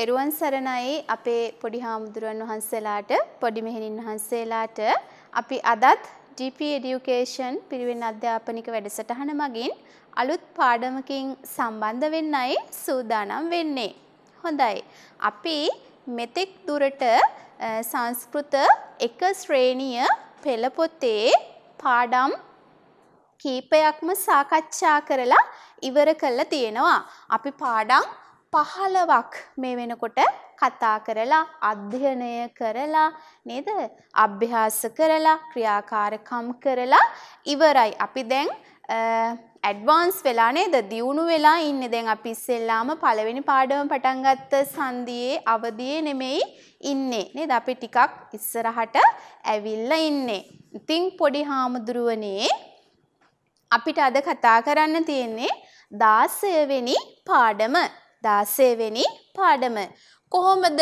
තෙරුවන් සරණයි අපේ පොඩි හාමුදුරුවන් වහන්සේලාට පොඩි මෙහෙණින් වහන්සේලාට අපි අදත් DP Education පිරිවෙන් අධ්‍යාපනික වැඩසටහන මගින් අලුත් පාඩමකින් සම්බන්ධ වෙන්නයි සූදානම් වෙන්නේ. හොඳයි. අපි මෙතෙක් දුරට සංස්කෘත එක ශ්‍රේණිය පෙළ පොතේ පාඩම් කීපයක්ම සාකච්ඡා කරලා ඉවර කරලා තියෙනවා. අපි පාඩම් පහළවක් මේ වෙනකොට කතා කරලා අධ්‍යයනය කරලා නේද අභ්‍යාස කරලා ක්‍රියාකාරකම් කරලා ඉවරයි අපි දැන් ඇඩ්වාන්ස් වෙලා නේද දියුණු වෙලා ඉන්න දැන් අපි ඉස්සෙල්ලාම පළවෙනි පාඩම පටන් ගත්ත සංදියේ අවදියේ නෙමෙයි ඉන්නේ නේද අපි ටිකක් ඉස්සරහට ඇවිල්ලා ඉන්නේ. ඉතින් පොඩි හාමුදුරුවනේ අපිට අද කතා කරන්න තියෙන්නේ 16 වෙනි පාඩම. දාසේවෙනි පාඩම. කොහොමද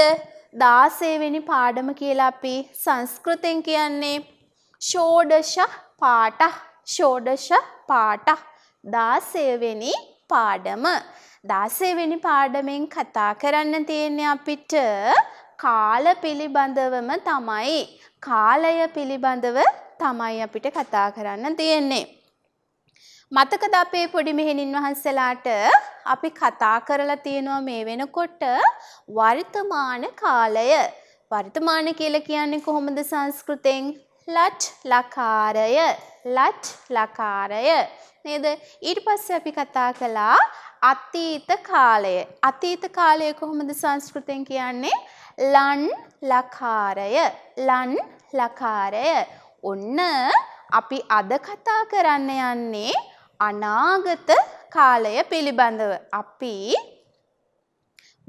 දාසේවෙනි පාඩම කියලා අපි සංස්කෘතෙන් කියන්නේ ෂෝඩෂ පාට ෂෝඩෂ පාට දාසේවෙනි පාඩම. දාසේවෙනි පාඩමෙන් කතා කරන්න තියෙන්නේ අපිට කාල පිළිබඳවම තමයි. කාලය පිළිබඳව තමයි අපිට කතා කරන්න තියෙන්නේ. මතකද අපේ පොඩි මෙහෙණින් වහන්සලාට අපි කතා කරලා තියෙනවා මේ වෙනකොට වර්තමාන කාලය. වර්තමාන කියලා කියන්නේ කොහොමද සංස්කෘතෙන්? ලච් ලකාරය. ලච් ලකාරය. නේද? ඊට පස්සේ අපි කතා කළා අතීත කාලය. අතීත කාලය කොහොමද සංස්කෘතෙන් කියන්නේ? ලන් ලකාරය. ලන් ලකාරය. ඔන්න අපි අද කතා කරන්න යන්නේ අනාගත කාලය පිළිබඳව අපි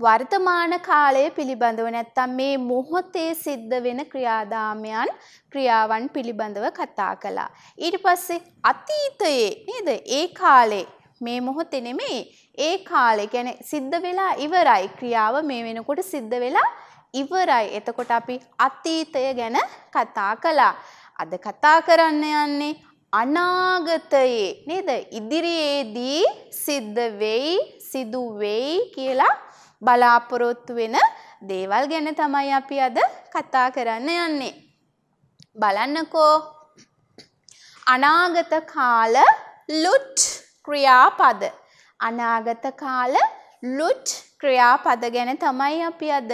වර්තමාන කාලය පිළිබඳව නැත්තම් මේ මොහොතේ සිද්ධ වෙන ක්‍රියාදාමයන් ක්‍රියාවන් පිළිබඳව කතා කළා. ඊට පස්සේ අතීතයේ නේද ඒ කාලේ මේ මොහොතේ නෙමෙයි ඒ කාලේ කියන්නේ සිද්ධ වෙලා ඉවරයි ක්‍රියාව මේ වෙනකොට සිද්ධ වෙලා ඉවරයි. එතකොට අපි අතීතය ගැන කතා කළා. අද කතා කරන්න යන්නේ අනාගතයේ නේද ඉදිරියේදී සිද්ධ වෙයි සිදු වෙයි කියලා බලාපොරොත්තු වෙන දේවල් ගැන තමයි අපි අද කතා කරන්න යන්නේ. බලන්නකෝ අනාගත කාල ලුට් ක්‍රියාපද අනාගත කාල ලුට් ක්‍රියාපද ගැන තමයි අපි අද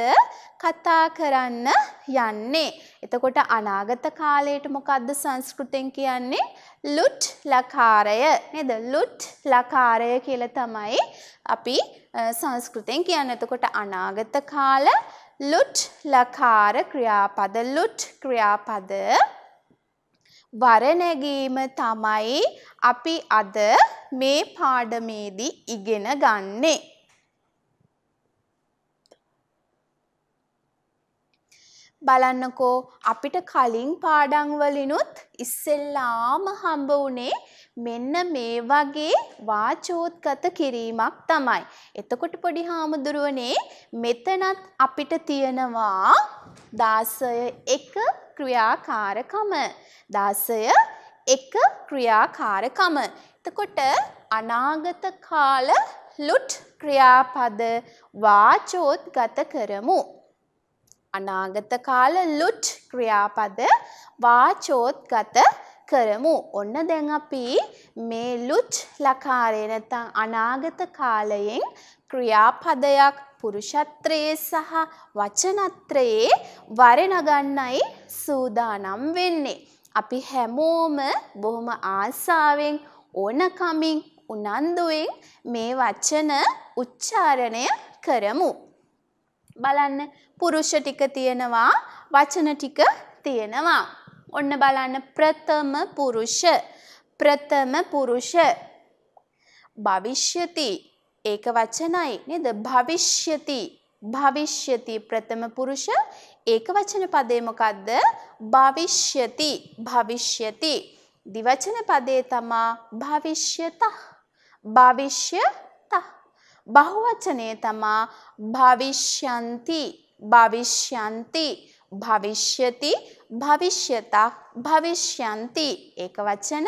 කතා කරන්න යන්නේ. එතකොට අනාගත කාලයට මොකක්ද සංස්කෘතෙන් කියන්නේ? ලුට් ලකාරය. නේද? ලුට් ලකාරය කියලා තමයි අපි සංස්කෘතෙන් කියන්නේ. එතකොට අනාගත කාල ලුට් ලකාර ක්‍රියාපද ලුට් ක්‍රියාපද වරනැගීම තමයි අපි අද මේ පාඩමේදී ඉගෙන ගන්නේ. බලන්නකෝ අපිට කලින් පාඩම් වලිනුත් ඉස්සෙල්ලාම හම්බ වුණේ මෙන්න මේ වගේ වාචෝත්ගත කිරීමක් තමයි. එතකොට පොඩි හාමුදුරුවනේ මෙතනත් අපිට තියෙනවා 16 ක්‍රියාකාරකම. 16 1 ක්‍රියාකාරකම. එතකොට අනාගත කාල ලුට් ක්‍රියාපද වාචෝත්ගත කරමු. අනාගත කාල ලුට් ක්‍රියාපද වාචෝත්ගත කරමු. ඔන්න දැන් අපි මේ ලුට් ලකාරය නැත්නම් අනාගත කාලයෙන් ක්‍රියාපදයක් පුරුෂත්‍රයේ සහ වචනත්‍රයේ වරණගන්නයි සූදානම් වෙන්නේ. අපි හැමෝම බොහොම ආසාවෙන් ඕනකමින් උනන්දුවෙන් මේ වචන උච්චාරණය කරමු. බලන්න පුරුෂ ටික තියෙනවා වචන ටික තියෙනවා. ඔන්න බලන්න ප්‍රථම පුරුෂ ප්‍රථම පුරුෂ භවිෂ්‍යති ඒක වචනයි නේද භවිෂ්‍යති භවිෂ්‍යති ප්‍රථම පුරුෂ ඒක වචන පදේ මොකද්ද භවිෂ්‍යති භවිෂ්‍යති දිවචන පදේ තමා භවිෂ්‍යත භවිෂ්‍යත බහුවචනයේ තමා භවිෂ්‍යන්ති භවිෂ්‍යන්ති භවිෂ්‍යති භවිෂ්‍යතා භවිෂ්‍යන්ති ඒක වචන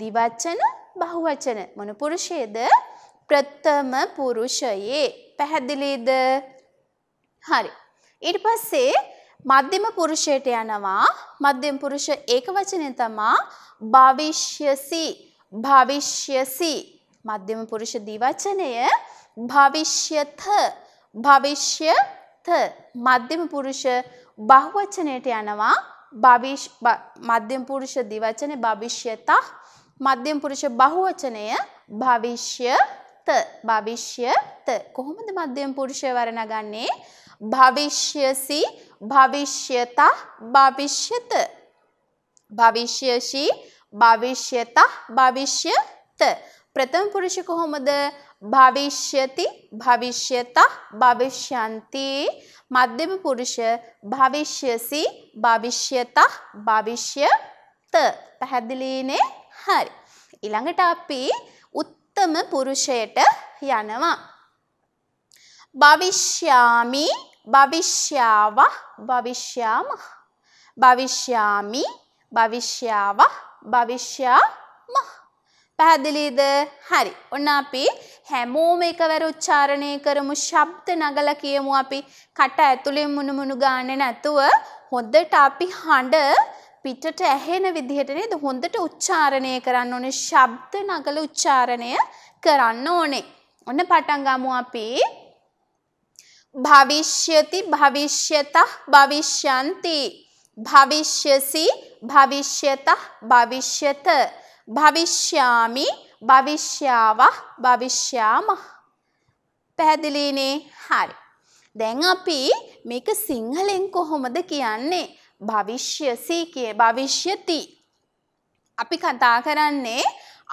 දිවචන බහුවචන මොන පුරුෂයේද ප්‍රථම පුරුෂයේ පැහැදිලිද හරි ඊට පස්සේ මධ්‍යම පුරුෂයට යනවා මධ්‍යම පුරුෂ ඒක වචනය තමා භවිෂ්‍යසි භවිෂ්‍යසි මධ්‍යම පුරුෂ දිවචනය භවිෂ්‍යත භවිෂ්‍ය ත මධ්‍යම පුරුෂ බහුවචනයට යනවා භවිෂ් මධ්‍යම පුරුෂ දිවචනේ භවිෂ්‍යතා මධ්‍යම පුරුෂ බහුවචනය භවිෂ්‍යත භවිෂ්‍යත කොහොමද මධ්‍යම පුරුෂය වර්ණගන්නේ භවිෂ්‍යසි භවිෂ්‍යතා භවිෂ්‍යත භවිෂ්‍යසි භවිෂ්‍යතා භවිෂ්‍යත ප්‍රථම පුරුෂ කොහොමද භවිෂ්‍යති භවිෂ්‍යත භවිෂ්‍යන්ති මධ්‍යම පුරුෂ භවිෂ්‍යසි භවිෂ්‍යත භවිෂ්‍යත පැහැදිලිනේ හරි ඊළඟට අපි උත්තම පුරුෂයට යනවා භවිෂ්‍යාමි භවිෂ්‍යාව භවිෂ්‍යාම භවිෂ්‍යාමි භවිෂ්‍යාව භවිෂ්‍යාම පැහැදිලීද හරි. ඔන්න අපි හැමෝම එකවර උච්චාරණය කරමු ශබ්ද නගලා කියමු අපි කට ඇතුලෙන් මුණුමුණු ගාන්නේ නැතුව හොඳට අපි හඬ පිටට ඇහෙන විදිහට නේද හොඳට උච්චාරණය කරන්න ඕනේ ශබ්ද නගල උච්චාරණය කරන්න ඕනේ. ඔන්න පටන් ගමු අපි භවිෂ්‍යති භවිෂ්‍යත භවිෂ්‍යන්ති භවිෂ්‍යසි භවිෂ්‍යත භවිෂ්‍යත භවිෂ්‍යාමි භවිෂ්‍යාවහ භවිෂ්‍යාමහ. පැහැදිලිනේ හරි. දැන් අපි මේක සිංහලෙන් කොහොමද කියන්නේ භවිෂ්‍යසි කිය භවිෂ්‍යති. අපි කතා කරන්නේ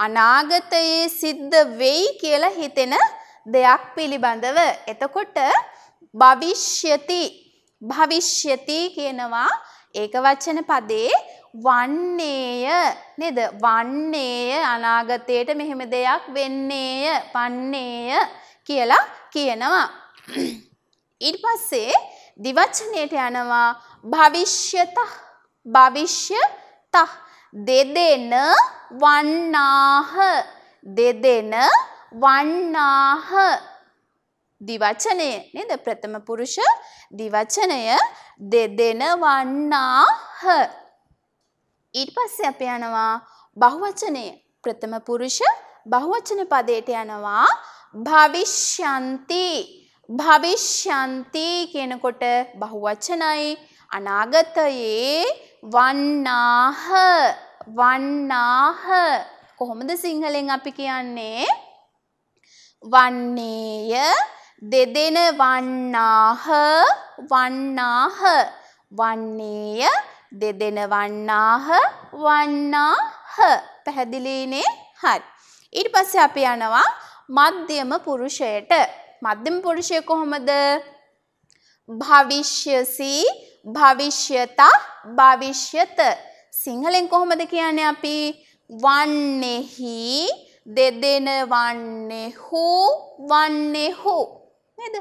අනාගතයේ සිද්ධ වෙයි කියලා හිතෙන දෙයක් පිළිබඳව. එතකොට භවිෂ්‍යති භවිෂ්‍යති කියනවා ඒක වචන පදේ වන්නේය නේද? වන්නේය අනාගතයට මෙහෙම දෙයක් වෙන්නේය, පන්නේය කියලා කියනවා. ඊට පස්සේ දිවචනයට යනවා භවිෂ්‍යත භවිෂ්‍යත දෙදෙන වන්නාහ දෙදෙන වන්නාහ දිවචනය නේද ප්‍රථම පුරුෂ දිවචනය දෙදෙන වන්නාහ ඊට පස්සේ අප යනවා බහුවචනය ප්‍රථම පුරුෂ බහුවචන පදයට යනවා භවිෂ්‍යන්ති භවිෂ්‍යන්ති කියනකොට බහුවචනයි අනාගතයේ වන්නාහ වන්නාහ කොහොමද සිංහලෙන් අපි කියන්නේ වන්නේය දෙදෙන වන්නාහ වන්නාහ වන්නේය දෙදෙන වන්නාහ වන්නාහ පැහැදිලිනේ හරි. ඊට පස්සේ අපි යනවා මධ්‍යම පුරුෂයට. මධ්‍යම පුරුෂය කොහොමද? භවිෂ්‍යසි භවිෂ්‍යතා භවිෂ්‍යත සිංහලෙන් කොහොමද කියන්නේ අපි වන්නේහි දෙදෙන වන්නේහු වන්නේහු නේද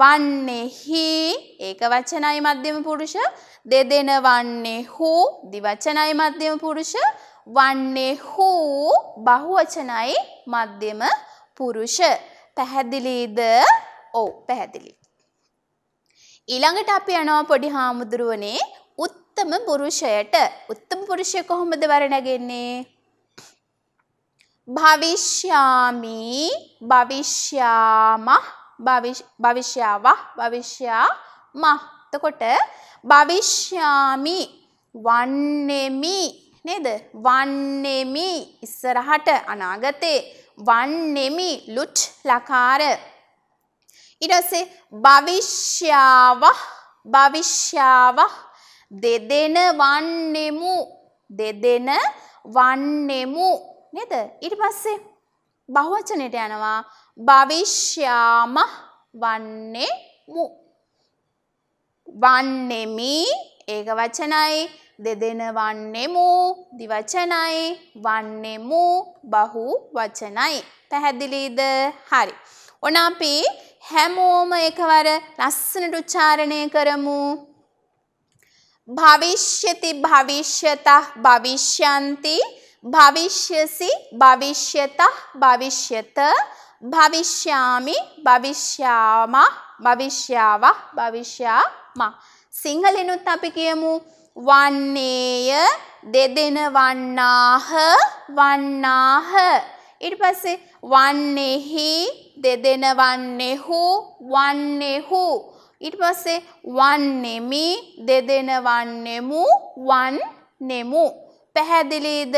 වන්නේහි ඒක වචනයි මධ්‍යම පුරුෂ දෙදෙන වන්නේ හූ දිවචනයි මධ්‍යම පුරුෂ වන්නේ හූ බහුවචනයි මධ්‍යම පුරුෂ. පැහැදිලීද? ඔව් පැහැදිලි. ඊළඟට අපි යනවා පොඩි හාමුදුරුවනේ උත්තම පුරුෂයට. උත්තම පුරුෂය කොහොමද වර්ණගන්නේ? භවිෂ්‍යාමි භවිෂ්‍යාමහ භවිෂ්‍යාවහ භවිෂ්‍යාමහ. එතකොට භවිෂ්‍යාමි වන්නෙමි නේද වන්නෙමි ඉස්සරහට අනාගතේ වන්නෙමි ලුට් ලකාර ඉරසේ භවිෂ්‍යාව භවිෂ්‍යාව දෙදෙන වන්නෙමු දෙදෙන වන්නෙමු නේද ඊට පස්සේ බහුවචනයට යනවා භවිෂ්‍යාම වන්නේ මු වන්නෙමි ඒක වචනයි දෙදෙන වන්නෙමු දිවචනයි වන්නෙමු බහු වචනයි. පැහැදිලීද හරි. ඔන අපි හැමෝම එකවර ලස්සනට උච්චාරණය කරමු. භවිෂ්‍යති භවිෂ්‍යත භවිෂ්‍යන්ති භවිෂ්‍යසි භවිෂ්‍යත භවිෂ්‍යත භවිෂ්‍යාමි භවිෂ්‍යාම භවිෂ්‍යාව භවිෂ්‍යා මක්. සිංහලෙනුත් අපි කියමු වන්නේය දෙදෙන වන්නාහ වන්නාහ. ඉට පස්සේ වන්නේෙහි දෙදෙන වන්නෙහු වන්නෙහු. ඉට පස්සේ වන්නෙමි දෙදෙන වන්නෙමු වන්නෙමු. පැහැදිලීද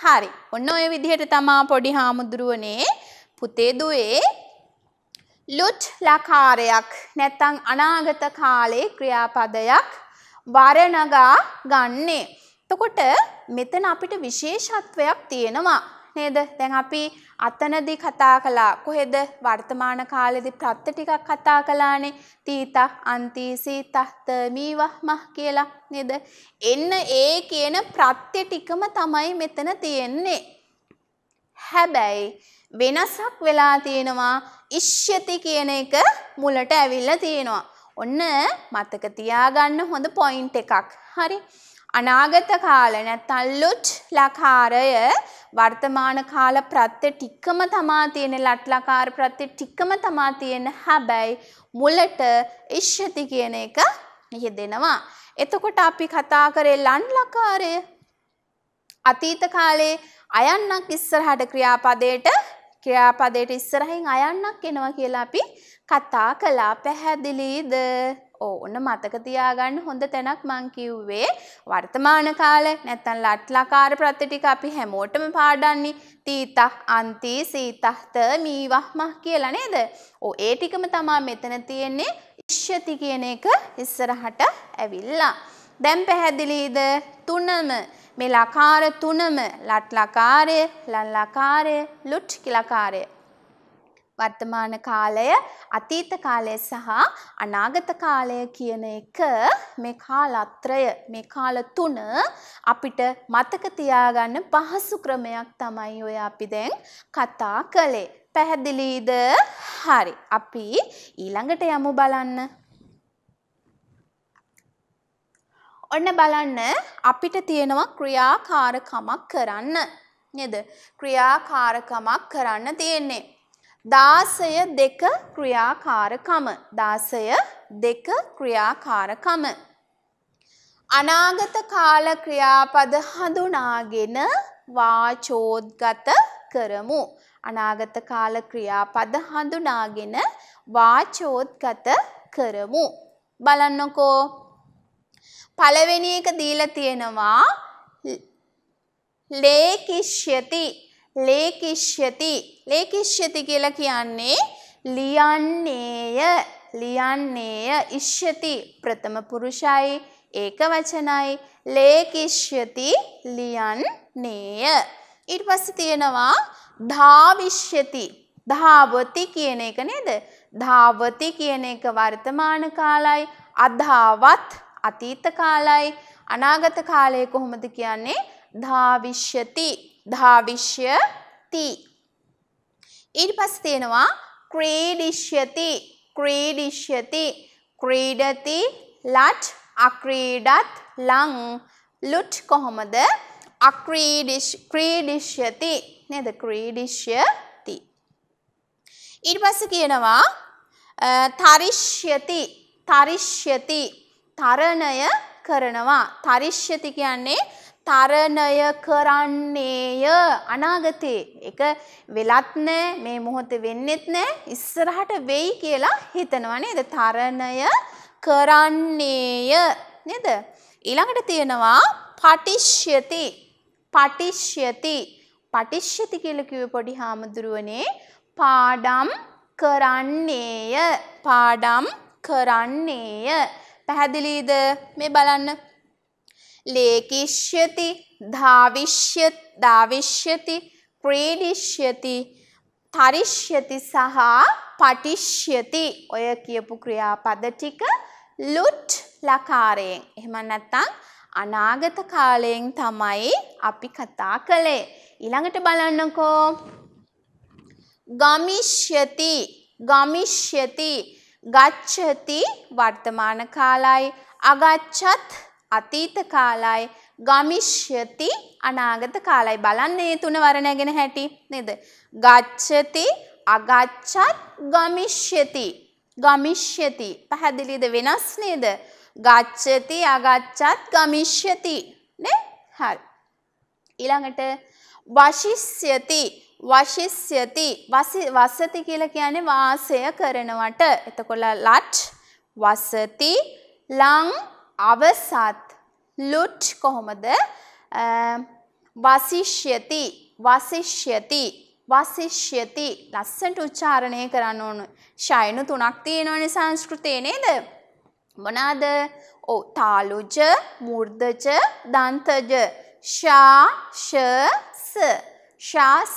හරි. ඔන්න ඔය විදිහට තමා පොඩි හාමුදුරුවනේ පුතේ දුවේ ලුට් ලකාරයක් නැත්තං අනාගත කාලේ ක්‍රියාපදයක් වරනගා ගන්නේ. තකොට මෙතන අපිට විශේෂත්වයක් තියෙනවා. නේද දැන් අපි අතනදී කතා කළා කොහෙද වර්තමාන කාලෙදී ප්‍රත්‍ය ටිකක් කතා කළානේ තීත අන්ති සීත තමීවහ්මහ කියලා නේද එන්න ඒ කියන ප්‍රත්‍ය ටිකම තමයි මෙතන තියෙන්නේ හැබැයි වෙනසක් වෙලා තියෙනවා ඉෂ්‍යති කියන එක මුලට ඇවිල්ලා තියෙනවා. ඔන්න මතක තියාගන්න හොඳ පොයින්ට් එකක්. හරි. අනාගත කාල නැත්නම් ලකාරය වර්තමාන කාල ප්‍රත්‍ය ටිකම තමා තියෙන ලට්ලකාර ප්‍රත්‍ය ටිකම තමා තියෙන හැබැයි මුලට ඉෂ්‍යති කියන එක යෙදෙනවා. එතකොට අපි කතා කරේ ලන් ලකාරය අතීත කාලේ අයන්නක් ඉස්සරහට ක්‍රියාපදයට ක්‍රියාපදයට ඉස්සරහින් අයන්නක් එනවා කියලා අපි කතා කළා පැහැදිලිද ඕ ඔන්න මතක තියාගන්න හොඳ තැනක් මං කිව්වේ වර්තමාන කාලේ නැත්තම් ලට්ලාකාර ප්‍රත්‍ය ටික අපි හැමෝටම පාඩන්නේ තීතක් අන්ති සීතහත මීවහ්මහ කියලා නේද? ඕ ඒ ටිකම තමයි මෙතන තියෙන්නේ ඉෂ්‍යති කියන එක ඉස්සරහට ඇවිල්ලා. දැන් පැහැදිලිද? තුනම මේ ලකාර තුනම ලට් ලකාරය, ලන් ලකාරය, ලුට් කිලකාරය. වර්තමාන කාලය, අතීත කාලය සහ අනාගත කාලය කියන එක මේ කාලත්‍රය, මේ කාල තුන අපිට මතක තියාගන්න පහසු ක්‍රමයක් තමයි ඔය අපි දැන් කතා කළේ. පැහැදිලිද? හරි. අපි ඊළඟට යමු බලන්න. ඔන්න බලන්න අපිට තියෙනවා ක්‍රියාකාරකමක් කරන්න. නේද? ක්‍රියාකාරකමක් කරන්න තියෙන්නේ. දාසය දෙක ක්‍රියාකාරකම. දාසය දෙක ක්‍රියාකාරකම. අනාගත කාල ක්‍රියාපද හඳුනාගෙන වාචෝද්ගත කරමු. අනාගත කාල ක්‍රියාපද හඳුනාගෙන වාචෝද්ගත කරමු. බලන්නකෝ පළවෙනි එක දීලා තියෙනවා ලේකිෂ්‍යති ලේකිෂ්‍යති ලේකිෂ්‍යති කියලා කියන්නේ ලියන්නේය ලියන්නේය ඉෂ්‍යති ප්‍රථම පුරුෂයි ඒක වචනයි ලේකිෂ්‍යති ලියන්නේය ඊට පස්සේ තියෙනවා ධාවිෂ්‍යති ධාවති කියන එක නේද ධාවති කියන එක වර්තමාන කාලයි අධාවත් අතීත කාලයි අනාගත කාලය කොහොමද කියන්නේ ධාවිශ්‍යති ධාවිශ්‍යති ඊට පස්සේ තියෙනවා ක්‍රීඩිෂ්‍යති ක්‍රීඩිෂ්‍යති ක්‍රීඩති ලට් අක්‍රීඩත් ලං ලුට් කොහොමද අක්‍රීඩිෂ් ක්‍රීඩිෂ්‍යති නේද ක්‍රීඩිෂ්‍යති ඊට පස්සේ කියනවා තරිෂ්‍යති තරිෂ්‍යති තරණය කරනවා. තරිශ්‍යති කියන්නේ තරණය කරන්නේය අනාගතේ. ඒක වෙලත් නෑ මේ මොහොතේ වෙන්නෙත් නෑ ඉස්සරහට වෙයි කියලා හිතනවා නේද? තරණය කරන්නේය නේද? ඊළඟට තියෙනවා පටිශ්‍යති. පටිශ්‍යති. පටිශ්‍යති කියලා කිව්වේ පොඩි හාමුදුරුවනේ පාඩම් කරන්නේය පාඩම් කරන්නේය පැහැදිලීද මේ බලන්න ලේකිෂ්‍යති ධාවිෂ්‍ය ධාවිෂ්‍යති ප්‍රේඩිෂ්‍යති තරිෂ්‍යති සහ පටිෂ්‍යති ඔය කියපු ක්‍රියාපද ටික ලුට් ලකාරයෙන් එහෙම නැත්නම් අනාගත කාලයෙන් තමයි අපි කතා කළේ ඊළඟට බලන්නකෝ ගමිෂ්‍යති ගමිෂ්‍යති ගච්ඡති වර්තමාන කාලයි අගච්ඡත් අතීත කාලයි ගමිෂ්‍යති අනාගත කාලයි බලන්න මේ තුන වරණගෙන හැටි නේද ගච්ඡති අගච්ඡත් ගමිෂ්‍යති ගමිෂ්‍යති පැහැදිලිද වෙනස් නේද ගච්ඡති අගච්ඡත් ගමිෂ්‍යති නේ හරි ඊළඟට වශිෂ්‍යති වශිෂ්‍යති වසති කියලා කියන්නේ වාසය කරනවට එතකොට ලට් වසති ලං අවසත් ලුට් කොහොමද වශිෂ්‍යති වශිෂ්‍යති වශිෂ්‍යති ලස්සන්ට උච්චාරණය කරන්න ඕන ශයනු තුනක් තියෙනවනේ සංස්කෘතයේ නේද මොනවාද ඔව් තාලුජ මූර්ධජ දන්තජ ෂා ෂ ස ශාස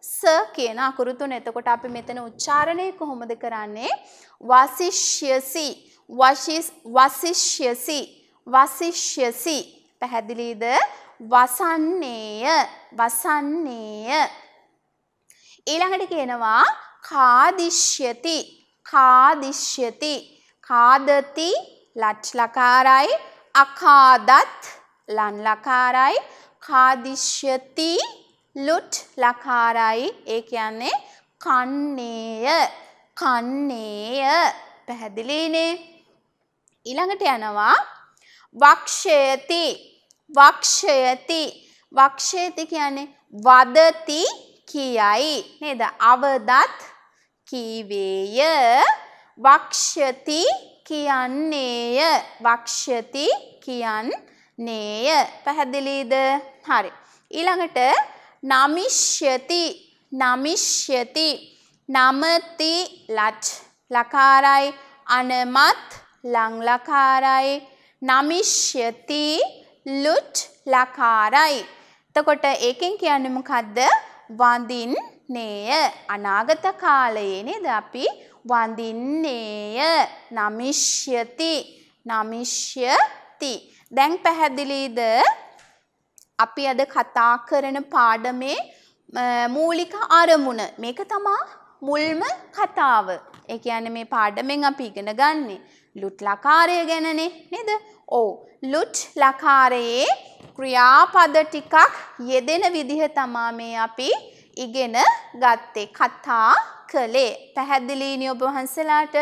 ස කියන අකුරු තුන. එතකොට අපි මෙතන උච්චාරණය කොහොමද කරන්නේ? වසිෂ්‍යසි වශිස් වසිෂ්‍යසි වසිෂ්‍යසි පැහැදිලිද? වසන්නේය වසන්නේය ඊළඟට කියනවා කාදිශ්‍යති කාදිශ්‍යති කාදති ලච්ලකාරයි අකාදත් ලන්ලකාරයි කාදිශ්‍යති ලුට් ලකාරයි ඒ කියන්නේ කන්නේය කන්නේය පැහැදිලිනේ ඊළඟට යනවා වක්ෂයති වක්ෂයති වක්ෂයති කියන්නේ වදති කියයි නේද අවදත් කීවේය වක්ෂති කියන්නේය වක්ෂති කියන්නේය පැහැදිලිද හරි ඊළඟට නමිෂ්‍යති නමිෂ්‍යති නමති ලච් ලකාරයි අනමත් ලංලකාරයි නමිෂ්‍යති ලුච් ලකාරයි. එතකොට ඒකෙන් කියන්නේ මොකද්ද? වඳින්නේය. අනාගත කාලයේ නේද අපි වඳින්නේය. නමිෂ්‍යති නමිෂ්‍යති. දැන් පැහැදිලිද? අපි අද කතා කරන පාඩමේ මූලික අරමුණ මේක තමා මුල්ම කතාව. ඒ කියන්නේ මේ පාඩමෙන් අපි ඉගෙන ගන්නෙ ලුට් ලකාරය ගැනනේ නේද? ඔව්. ලුට් ලකාරයේ ක්‍රියාපද ටිකක් යෙදෙන විදිහ තමා මේ අපි ඉගෙන ගත්තේ කතා කළේ. පැහැදිලිනේ ඔබ වහන්සේලාට?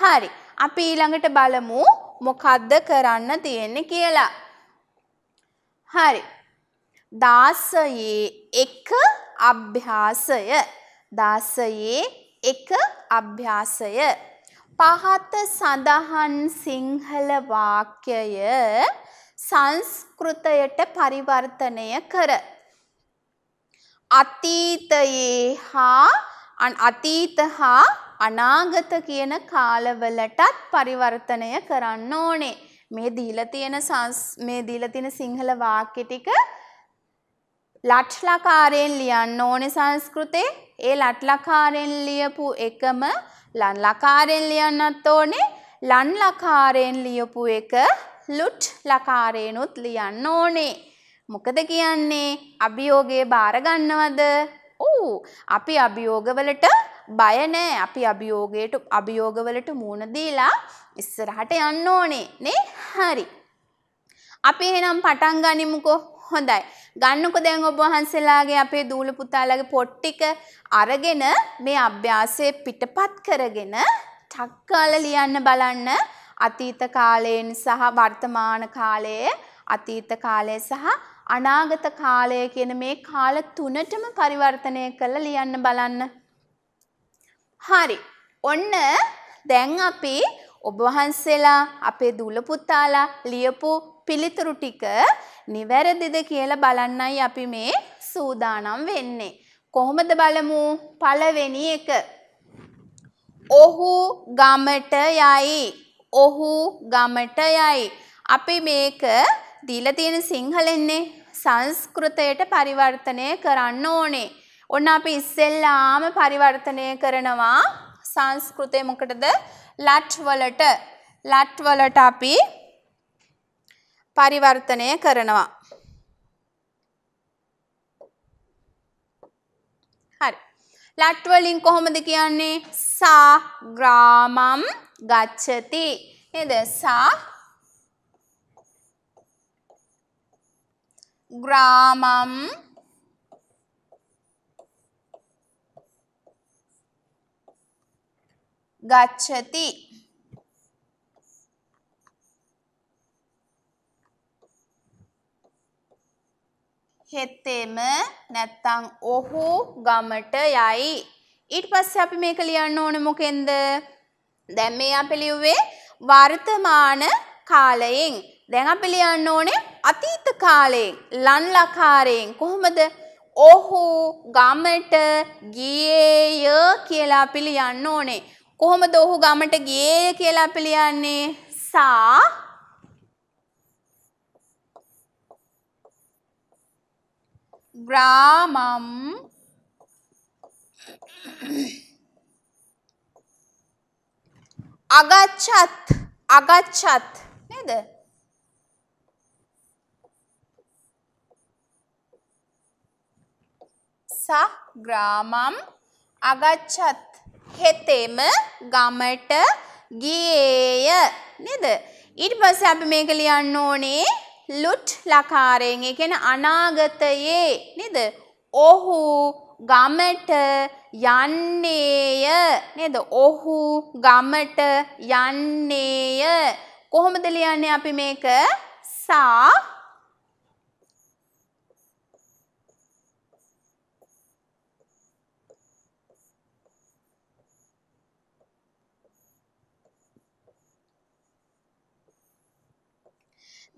හරි. අපි ඊළඟට බලමු මොකද්ද කරන්න තියෙන්නේ කියලා. හරි. දාසයේ එක අභ්‍යාසය දාසයේ එක අභ්‍යාසය පහත සඳහන් සිංහල වාක්‍යය සංස්කෘතයට පරිවර්තනය කර අතීතයේ හා අතීත හා අනාගත කියන කාලවලටත් පරිවර්තනය කරන්න ඕනේ මේ දීලා තියෙන මේ දීලා තියෙන සිංහල වාක්‍ය ටික ලට්ලකාරයෙන් ලියන්න ඕනේ සංස්කෘතේ ඒ ලට්ලකාරයෙන් ලියපු එකම ලන් ලකාරයෙන් ලියන්නත් ඕනේ ලන් ලකාරයෙන් ලියපු එක ලුට් ලකාරයෙන්ුත් ලියන්න ඕනේ මොකද කියන්නේ අභියෝගයේ බාර ගන්නවද ඌ අපි අභියෝගවලට බය නෑ අපි අභියෝගයට අභියෝගවලට මූණ දීලා ඉස්සරහට යන්න ඕනේ නේ හරි අපි එහෙනම් පටන් ගනිමුකෝ හොඳයි. ගන්නකො දැන් ඔබ වහන්සේලාගේ අපේ දූල පුතාලාගේ පොත් ටික අරගෙන මේ අභ්‍යාසය පිටපත් කරගෙන ටක්කාල ලියන්න බලන්න අතීත කාලයෙන් සහ වර්තමාන කාලයේ අතීත කාලය සහ අනාගත කාලය කියන මේ කාල තුනටම පරිවර්තනය කරලා ලියන්න බලන්න. හරි. ඔන්න දැන් අපි ඔබ වහන්සේලා අපේ දුල පුතාලා ලියපු පිළිතුරු ටික නිවැරදිද කියලා බලන්නයි අපි මේ සූදානම් වෙන්නේ. කොහොමද බලමු? පළවෙනි එක. ඔහු ගමට යයි. ඔහු ගමට යයි. අපි මේක දීලා තියෙන සිංහලෙන්නේ සංස්කෘතයට පරිවර්තනය කරන්න ඕනේ. ඔන්න අපි ඉස්සෙල්ලාම පරිවර්තනය කරනවා සංස්කෘතය මොකටද? ලට් වලට. ලට් වලට අපි පරිවර්තනය කරනවා. හරි. ලට්වලින් කොහොමද කියන්නේ සා ග්‍රාමම් ගච්ඡති. නේද? සා ග්‍රාමම් ගච්ඡති. හෙත්තේම නැත්තං ඔහු ගමට යයි. ඊට පස්සේ අපි මේක ලියන්න ඕන මොකෙන්ද? දැන් මේ අපි ලිව්වේ වර්තමාන කාලයෙන්. දැන් අපි ලියන්න ඕනේ අතීත කාලයෙන්, ලන් ලකාරයෙන්. කොහොමද? ඔහු ගමට ගියේය කියලා අපි ලියන්න ඕනේ. කොහොමද ඔහු ගමට ගියේය කියලා අපි ලියන්නේ? සා గ్రామం අගච්ඡත් අගච්ඡත් නේද සග්‍රාමම් අගච්ඡත් හෙතෙම ගමට ගියේය නේද ඊට පස්සේ අපි මේක ලියන්න ඕනේ ලුට් ලකාරයෙන් ඒ කියන්නේ අනාගතයේ නේද? ඔහු ගමට යන්නේය නේද? ඔහු ගමට යන්නේය. කොහොමද ලියන්නේ අපි මේක? සා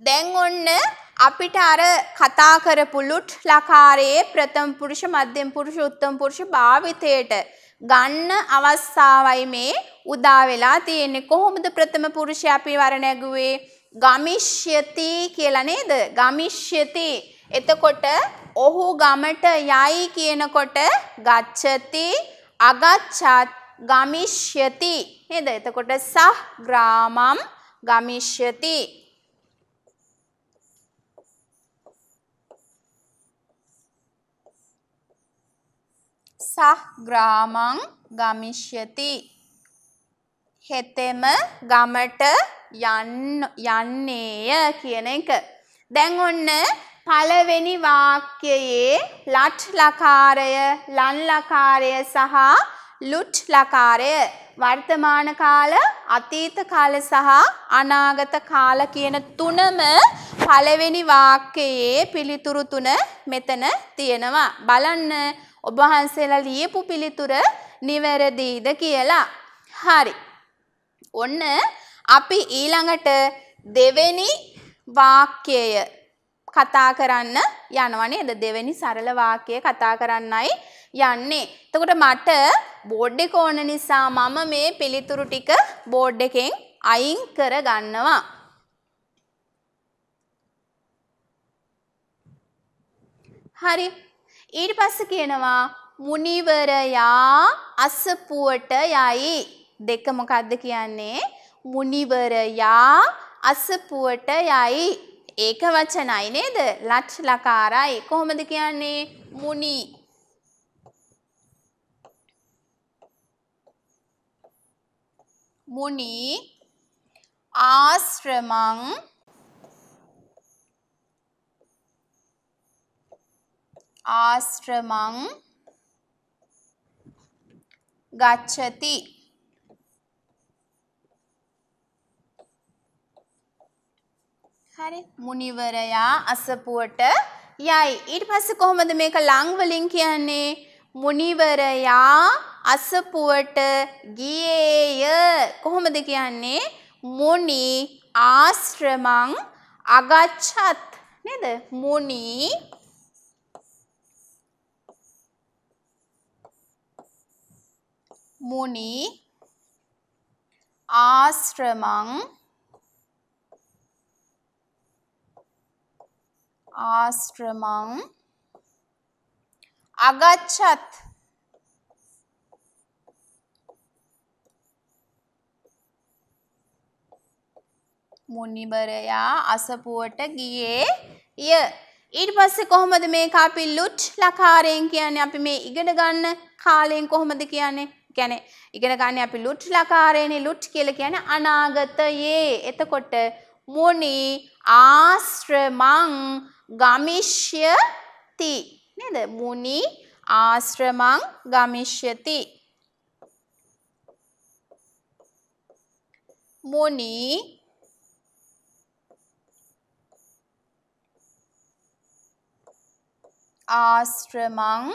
දැන් ඔන්න අපිට අර කතා කරපු ලුට් ලකාරයේ ප්‍රථම පුරුෂ මධ්‍යම පුරුෂ උත්තම පුරුෂ භාවිතයට ගන්න අවස්ථාවයි මේ උදා වෙලා තියෙන්නේ කොහොමද ප්‍රථම පුරුෂය අපි වර නැගුවේ ගමිෂ්‍යති කියලා නේද ගමිෂ්‍යති එතකොට ඔහු ගමට යයි කියනකොට ගච්ඡති අගච්ඡත් ගමිෂ්‍යති නේද එතකොට සහ ග්‍රාමම් ගමිෂ්‍යති සහ ග්‍රාමං ගමිෂ්‍යති. හෙතෙම ගමට යන්නේය කියන එක. දැන් ඔන්න පළවෙනි වාක්‍යයේ ලට් ලකාරය, ලන් ලකාරය සහ ලුට් ලකාරය වර්තමාන කාල, අතීත කාල සහ අනාගත කාල කියන තුනම පළවෙනි වාක්‍යයේ පිළිතුරු තුන මෙතන තියෙනවා. බලන්න ඔබ වහන්සේලා ලියපු පිළිතුර නිවැරදිද කියලා. හරි. ඔන්න අපි ඊළඟට දෙවෙනි වාක්‍යය කතා කරන්න යනවා නේද? දෙවෙනි සරල වාක්‍යය කතා කරන්නයි යන්නේ. එතකොට මට බෝඩ් එක ඕන නිසා මම මේ පිළිතුරු ටික බෝඩ් එකෙන් අයින් කරගන්නවා. හරි. ඊට පස්ස කියනවා මුනිවරයා අසපුුවට යයි. දෙක මොකක්ද කියන්නේ. මුනිවරයා අසපුුවට යයි. ඒක වචනයි නේද ලච් ලකාරයි කොහොමද කියන්නේ මුනි මුනි ආශ්‍රමං ආශ්‍රමං ගච්ඡති හරි මුනිවරයා අසපුවට යයි ඊට පස්සේ කොහොමද මේක ලං වලින් කියන්නේ මුනිවරයා අසපුවට ගියේය කොහොමද කියන්නේ මුනි ආශ්‍රමං අගච්ඡත් නේද මුනි මුනි ආශ්‍රමං ආශ්‍රමං අගච්ඡත් මුනිවරයා අසපුවට ගියේ ය ඊට පස්සේ කොහොමද මේක අපි ලුට් ලකාරයෙන් කියන්නේ අපි මේ ඉගෙන ගන්න කාලයෙන් කොහොමද කියන්නේ ගැන ඉගෙන ගන්න අපි ලුට්ලකාරයනේ ලුට් කියල කියන අනාගතයේ එතකොට මුනි ආශ්‍රමං ගමිෂ්‍යති නේද මුනි ආශ්‍රමං ගමිෂ්‍යති මුනි ආශ්‍රමං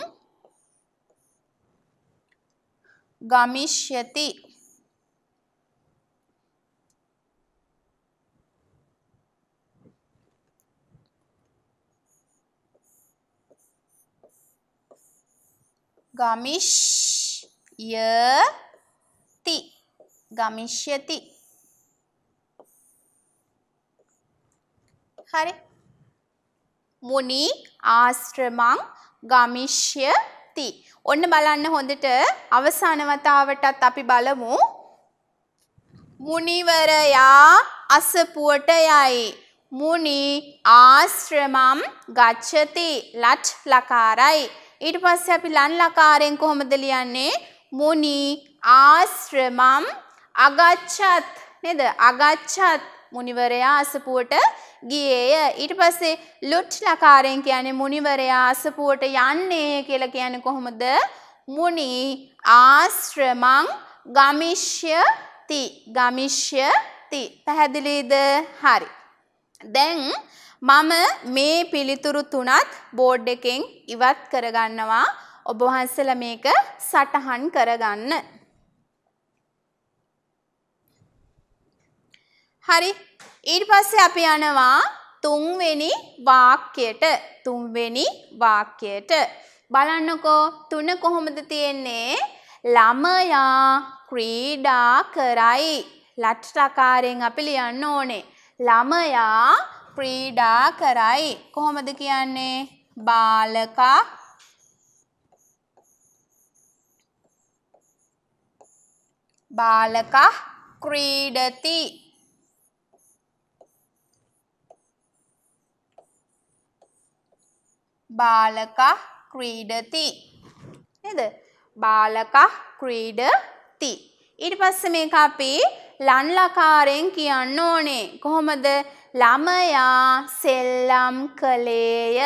गमिष्यति गमिष्यति गमिष्यति हरे मुनि आश्रमं गमिष्य ඇති. ඔන්න බලන්න හොඳට අවසාන වතාවටත් අපි බලමු. මුනිවරයා අසපුවට යයි. මුනි ආශ්‍රමම් ගච්ඡති ලච් ලකාරයි. ඊට පස්සේ අපි ලන් ලකාරයෙන් කොහොමද ලියන්නේ? මුනි ආශ්‍රමම් අගච්ඡත් නේද? අගච්ඡත් මුනිවරයා අසපුවට ගියේය. ඊට පස්සේ ලුට් ලකාරයෙන් කියන්නේ මුනිවරයා අසපුවට යන්නේ කියලා කියන්නේ කොහොමද? මුනි ආශ්‍රමං ගමිෂ්‍යති. ගමිෂ්‍යති. පැහැදිලිද? හරි. දැන් මම මේ පිළිතුරු තුනත් බෝඩ් එකෙන් ඉවත් කරගන්නවා. ඔබ වහන්සේලා මේක සටහන් කරගන්න. හරි ඊට පස්සේ අපි යනවා තුන්වෙනි වාක්‍යයට. තුන්වෙනි වාක්‍යයට. බලන්නකෝ තුන කොහොමද තියෙන්නේ? ළමයා ක්‍රීඩා කරයි. ලට්ටකාරයෙන් අපි ලියන්න ඕනේ. ළමයා ක්‍රීඩා කරයි. කොහොමද කියන්නේ? බාලකා බාලකා ක්‍රීඩති බාලකා ක්‍රීඩති. නේද? බාලකා ක්‍රීඩති. ඊට පස්සේ මේක අපි ලන්ලාකාරයෙන් කියන්න ඕනේ. කොහොමද? ළමයා සෙල්ලම් කළේය.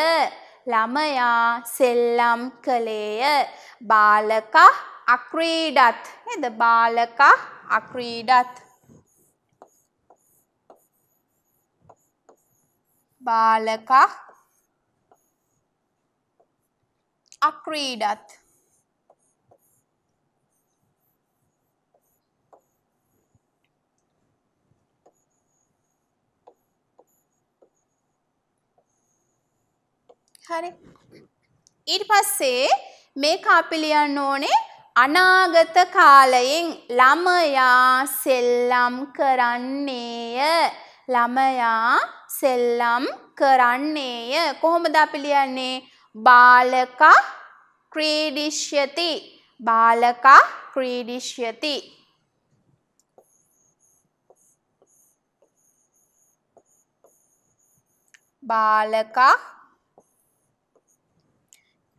ළමයා සෙල්ලම් කළේය. බාලකා අක්‍රීඩත්. නේද? බාලකා අක්‍රීඩත්. බාලකා අක්‍රීඩත් හරි ඊට පස්සේ මේක අපි ලියන්න ඕනේ අනාගත කාලයෙන් ළමයා සෙල්ලම් කරන්නේය ළමයා සෙල්ලම් කරන්නේය කොහොමද අපි ලියන්නේ බාලකා ක්‍රීඩිශ්‍යති බාලකා ක්‍රීඩිශ්‍යති බාලකා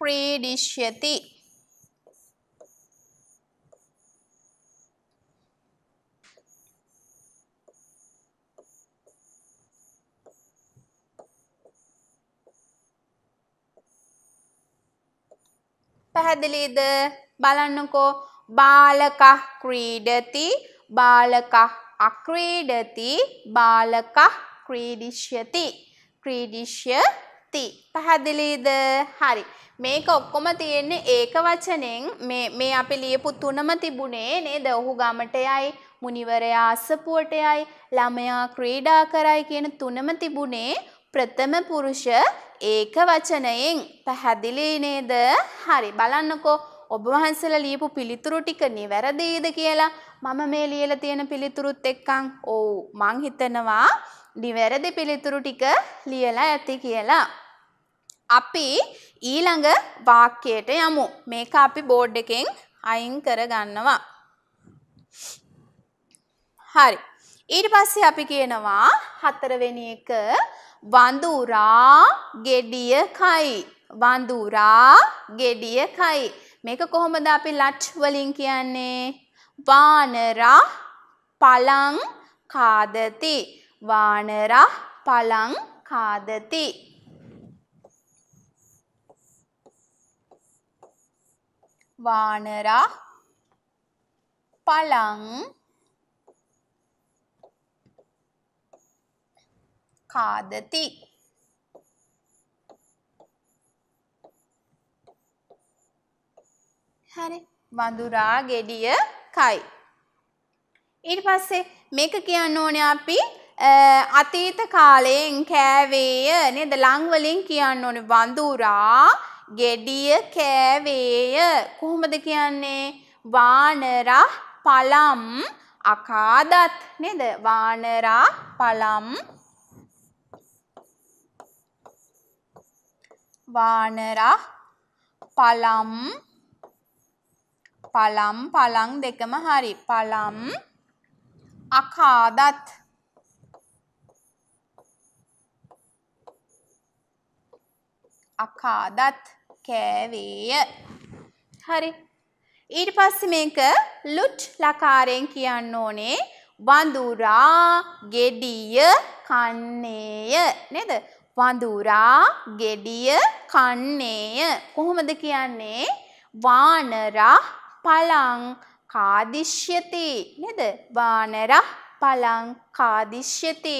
ක්‍රීඩිශ්‍යති පැහැදිලිද බලන්නකෝ බාලක ක්‍රීඩති බාලක අක්‍රීඩති බාලක ක්‍රීඩිෂ්‍යති ක්‍රීඩිෂ්‍යති පැහැදිලිද හරි මේක ඔක්කොම තියෙන්නේ ඒක වචනෙන් මේ මේ අපි ලියපු තුනම තිබුණේ නේද ඔහු ගමට යයි මුනිවරයා අසපුවට යයි ළමයා ක්‍රීඩා කරයි කියන තුනම තිබුණේ ප්‍රථම පුරුෂ ඒක වචනයෙන් පැහැදිලි නේද? හරි බලන්නකෝ ඔබ වහන්සේලා ලියපු පිළිතුරු ටික නිවැරදිද කියලා මම මේ ලියලා තියෙන පිළිතුරුත් එක්කන් ඔව් මං හිතනවා නිවැරදි පිළිතුරු ටික ලියලා ඇති කියලා. අපි ඊළඟ වාක්‍යයට යමු. මේක අපි බෝඩ් එකෙන් අයින් කරගන්නවා. හරි. ඊට පස්සේ අපි කියනවා හතරවෙනි එක වඳුරා ගෙඩිය කයි. වඳුරා ගෙඩිය කයි. මේක කොහොමද අපි ලච් වලින් කියන්නේ? වානරා පලං කාදති. වානරා පලං කාදති. வானரா பழங் කාදති හරි වඳුරා ගෙඩිය කයි ඊට පස්සේ මේක කියන්න ඕනේ අපි අතීත කාලයෙන් කෑවේය නේද ලං වලින් කියන්න ඕනේ වඳුරා ගෙඩිය කෑවේය කොහොමද කියන්නේ වානරා පලම් අකාදත් නේද වානරා පලම් වානරා පලම් පලම් පලං දෙකම හරි පලම් අකාදත් අකාදත් කෑවේය හරි ඊට පස්සේ මේක ලුට් ලකාරයෙන් කියන්න ඕනේ වඳුරා ගෙඩිය කන්නේය නේද වඳුරා ගෙඩිය කන්නේය. කොහොමද කියන්නේ? වානරා පලං කාදිශ්‍යති. නේද? වානරා පලං කාදිශ්‍යති.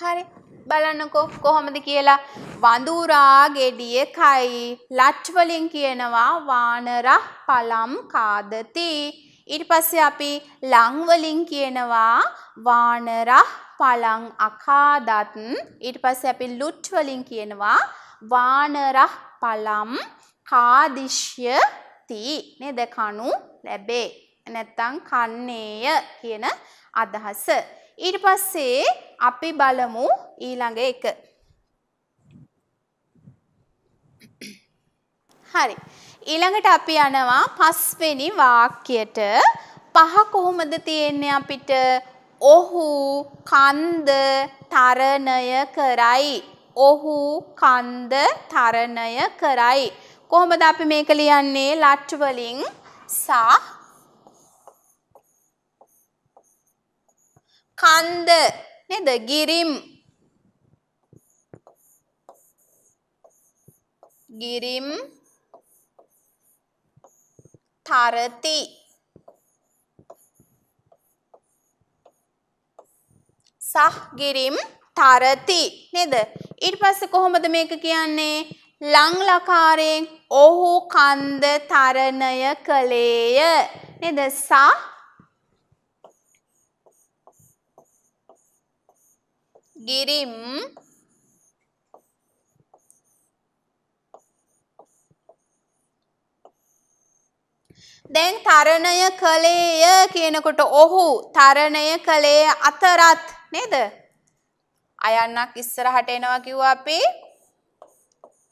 හරි බලන්නකෝ කොහොමද කියලා වඳුරා ගෙඩිය කයි ලච්වලින් කියනවා වානර පලම් කාදති ඊට පස්සේ අපි ලං වලින් කියනවා වානර පලං අකාදත් ඊට පස්සේ අපි ලුට් වලින් කියනවා වානර පලම් කාදිශ්‍යති නේද කණු ලැබේ නැත්තම් කන්නේය කියන අදහස ඊට පස්සේ අපි බලමු ඊළඟ එක. හරි. ඊළඟට අපි යනවා පස්වෙනි වාක්‍යයට පහ කොහොමද තියෙන්නේ අපිට? ඔහු කන්ද තරණය කරයි. ඔහු කන්ද තරණය කරයි. කොහොමද අපි මේක ලියන්නේ? ලට් වලින් සහ කන්ද නේද? ගිරිම්. ගිරිම් තරති සහ ගිරිම් තරති නේද ඊට පස්සේ කොහොමද මේක කියන්නේ ලංලකාරයෙන් ඔහු කන්ද තරණය කළේය නේද සහ ගිරිම් දැන් තරණය කළේය කියනකොට ඔහු තරණය කළේ අතරත් නේද? අයන්නක් ඉස්සරහට එනවා කිව්වා අපි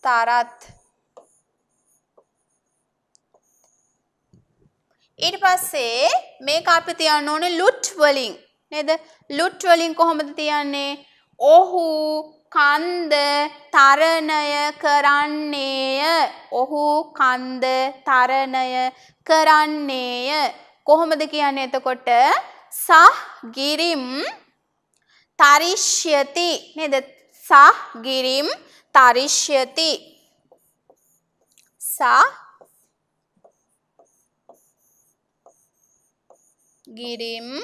තරත් ඊට පස්සේ මේක අපි තියන්න ඕනේ ලුට් වලින් නේද? ලුට් වලින් කොහොමද තියන්නේ? ඔහු කන්ද තරණය කරන්නේය. ඔහු කන්ද තරණය කරන්නේය. කොහොමද කියන්නේ එතකොට? සහ ගිරිම් තරිෂ්‍යති නේද? සහ ගිරිම් තරිෂ්‍යති. සහ ගිරිම්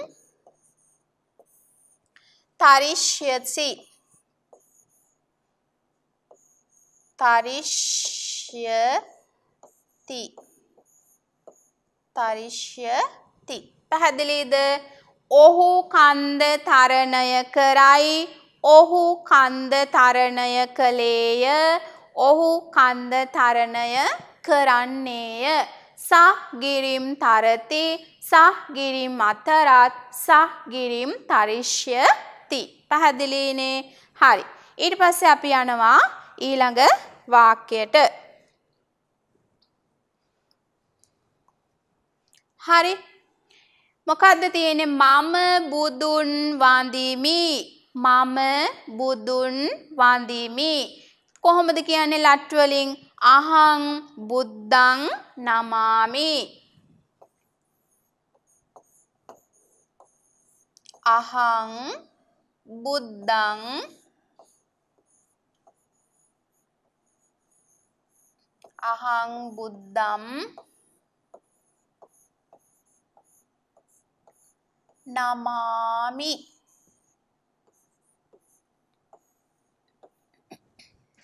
තරිශ්‍යති තරිශ්‍යති තරිශ්‍යති පැහැදිලිද ඔහු කන්ද තරණය කරයි ඔහු කන්ද තරණය කළේය ඔහු කන්ද තරණය කරන්නේය සහගිරිම් තරති සහගිරිම් අතරත් සහගිරිම් තරිශ්‍ය ඇති. පැහැදිලිනේ. හරි. ඊට පස්සේ අපි යනවා ඊළඟ වාක්‍යයට. හරි. මොකද්ද තියෙන්නේ? මම බුදුන් වඳිමි. මම බුදුන් වඳිමි. කොහොමද කියන්නේ ලට් වලින්? අහං බුද්ධං නමාමි. අහං බුද්ධං අහං බුද්ධම් නමාමි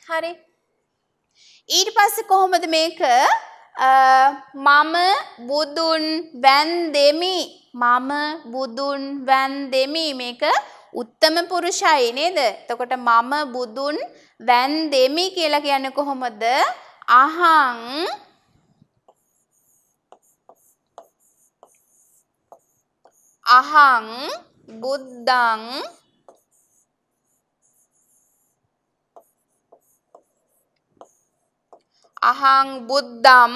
හරි ඊට පස්සේ කොහොමද මේක මම බුදුන් වැන් දෙමි මම බුදුන් වැන් දෙමි මේක උත්තම පුරුෂයි නේද? එතකොට මම බුදුන් වැන් දෙමි කියලා කියන්නේ කොහොමද? අහං අහං බුද්ධං අහං බුද්ධම්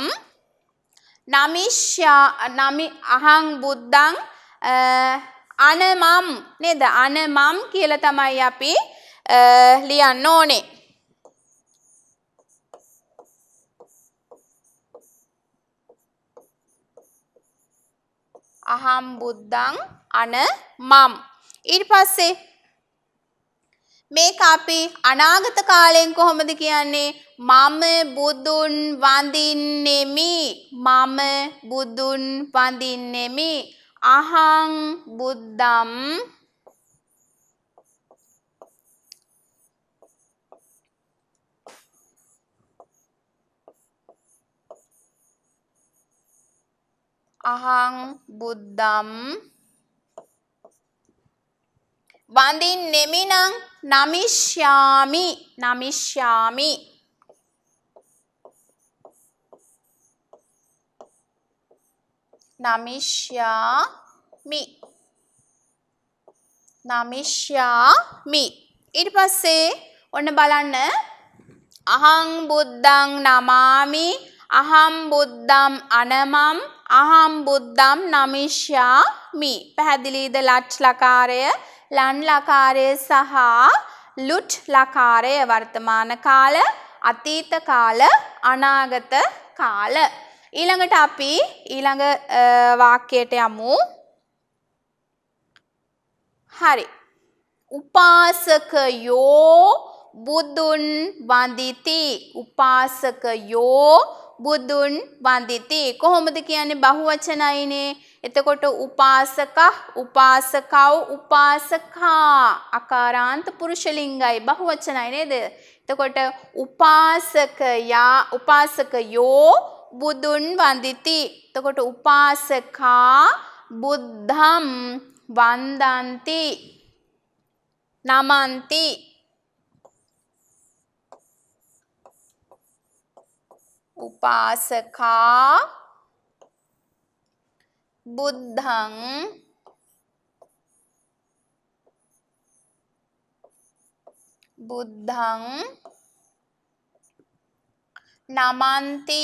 නමිෂ්‍යා නමි අහං බුද්ධං අනමම් නේද අනමම් කියලා තමයි අපි ලියන්න ඕනේ. අහම් බුද්ධං අන මම් ඊට පස්සේ මේක අපි අනාගත කාලයෙන් කොහොමද කියන්නේ මම බුදුන් වඳින්නෙමි මම බුදුන් වඳින්නෙමි අහං බුද්ධම් අහං බුද්ධම් වඳින් නෙමිනං නමිෂ්‍යාමි නමිෂ්‍යාමි නමිෂ්‍යාමි නමිෂ්‍යාමි ඊට පස්සේ ඔන්න බලන්න අහං බුද්ධං නමාමි අහම් බුද්ධම් අනමම් අහම් බුද්ධම් නමිෂ්‍යාමි පැහැදිලිද ලච් ලකාරය ලන් ලකාරය සහ ලුට් ලකාරය වර්තමාන කාල අතීත කාල අනාගත කාල ඊළඟට අපි ඊළඟ වාක්‍යයට යමු. හරි. උපාසකයෝ බුදුන් වඳිති. උපාසකයෝ බුදුන් වඳිති. කොහොමද කියන්නේ බහුවචනයිනේ. එතකොට උපාසක, උපාසකව, උපාසකා අකාරාන්ත පුරුෂලිංගයි බහුවචනයි නේද? එතකොට උපාසකයා, උපාසකයෝ බුදුන් වඳිති. එතකොට උපාසකා බුද්ධම් වන්දන්ති නමන්ති උපාසකා බුද්ධං බුද්ධං නමන්ති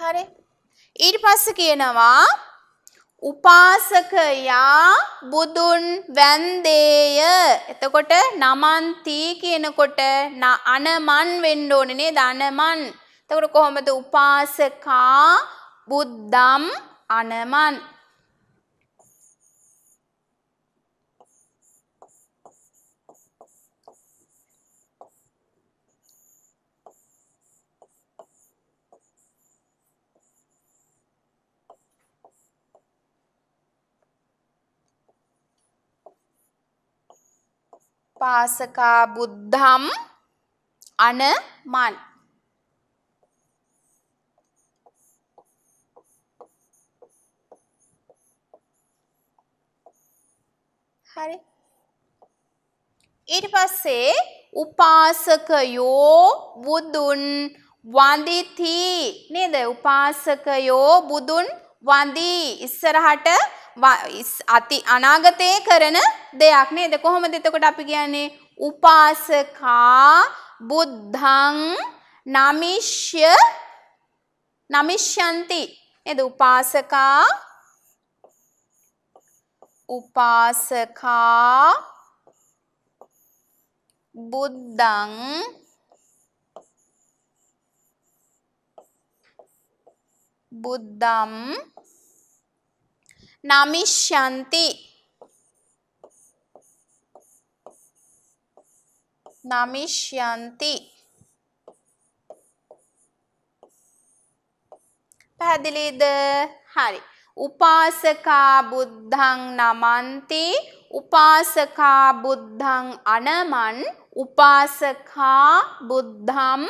හරි. ඊට පස්සේ කියනවා උපාසකයා බුදුන් වැන්දේය. එතකොට නමන්ති කියනකොට අනමන් වෙන්න ඕනේ නේද? අනමන්. එතකොට කොහොමද උපාසකා බුද්ධම් අනමන් උපාසකා බුද්ධම් අනමන් හරි ඊට පස්සේ උපාසකයෝ බුදුන් වඳිති නේද උපාසකයෝ බුදුන් වඳී ඉස්සරහට අති අනාගතයේ කරන දෙයක් නේද කොහොමද එතකොට අපි කියන්නේ උපාසකා බුද්ධං නමිෂ්‍ය නමිෂ්‍යන්ති නේද උපාසකා උපාසකා බුද්ධං බුද්ධම් නමිෂ්‍යන්ති නමිෂ්‍යන්ති පැහැදිලිද හරි උපාසකා බුද්ධං නමන්ති උපාසකා බුද්ධං අනමන් උපාසකා බුද්ධම්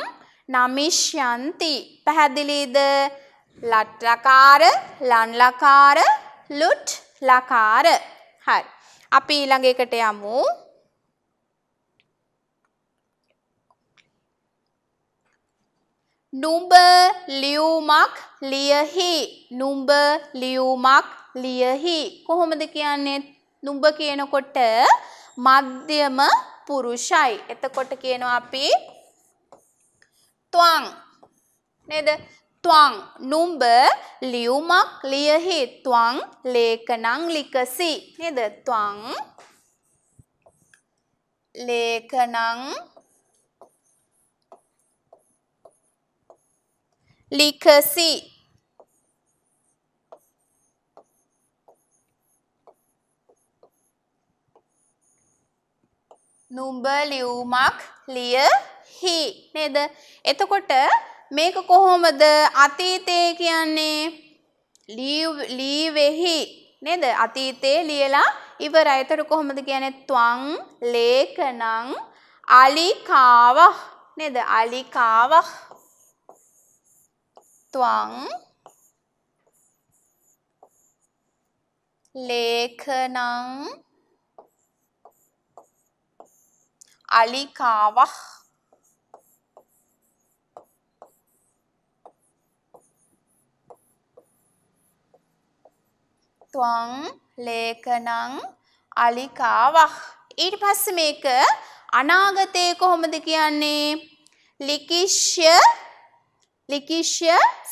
නමිෂ්‍යන්ති පැහැදිලිද ලට්ලකාර ලන්ලකාර ලුට් ලකාර හරි අපි ඊළඟ එකට යමු නුඹ ලියුමක් ලියහි නුඹ ලියුමක් ලියහි කොහොමද කියන්නේ නුඹ කියනකොට මධ්‍යම පුරුෂයි එතකොට කියනවා අපි ත්වං නේද ත්වං නුඹ ලියුමක් ලියහි ත්වං ලේඛනං ලිකසි නේද ත්වං ලේඛනං ලිකසි නුඹ ලියුමක් ලියහි නේද එතකොට මේක කොහොමද අතීතයේ කියන්නේ leave leave එහි නේද අතීතයේ ලියලා ඉවරයි. එතකොට කොහොමද කියන්නේ ත්වං ලේකනං අලිකාව නේද අලිකාව ත්වං ලේකනං අලිකාවහ ත්වං ලේකනං අලිකාවහ. ඊට පස්ස මේක අනාගතය කොහොමද කියන්නේ ලිකිෂ්‍ය ලිකිෂ්‍ය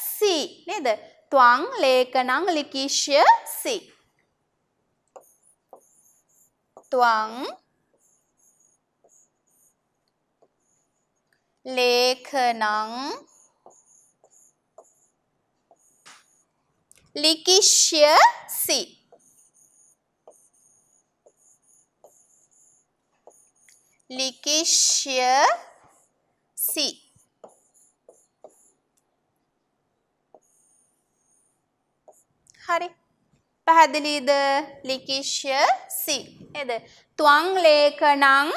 සී නේද තුවං ලේකනං ලිකිෂ්‍ය සී තුවං ලේකනං ලිකිෂ්‍ය සි ලිකිෂ්‍ය සි හරි පැහැදිලිද ලිකිෂ්‍ය සි එද තුවං ලේකනං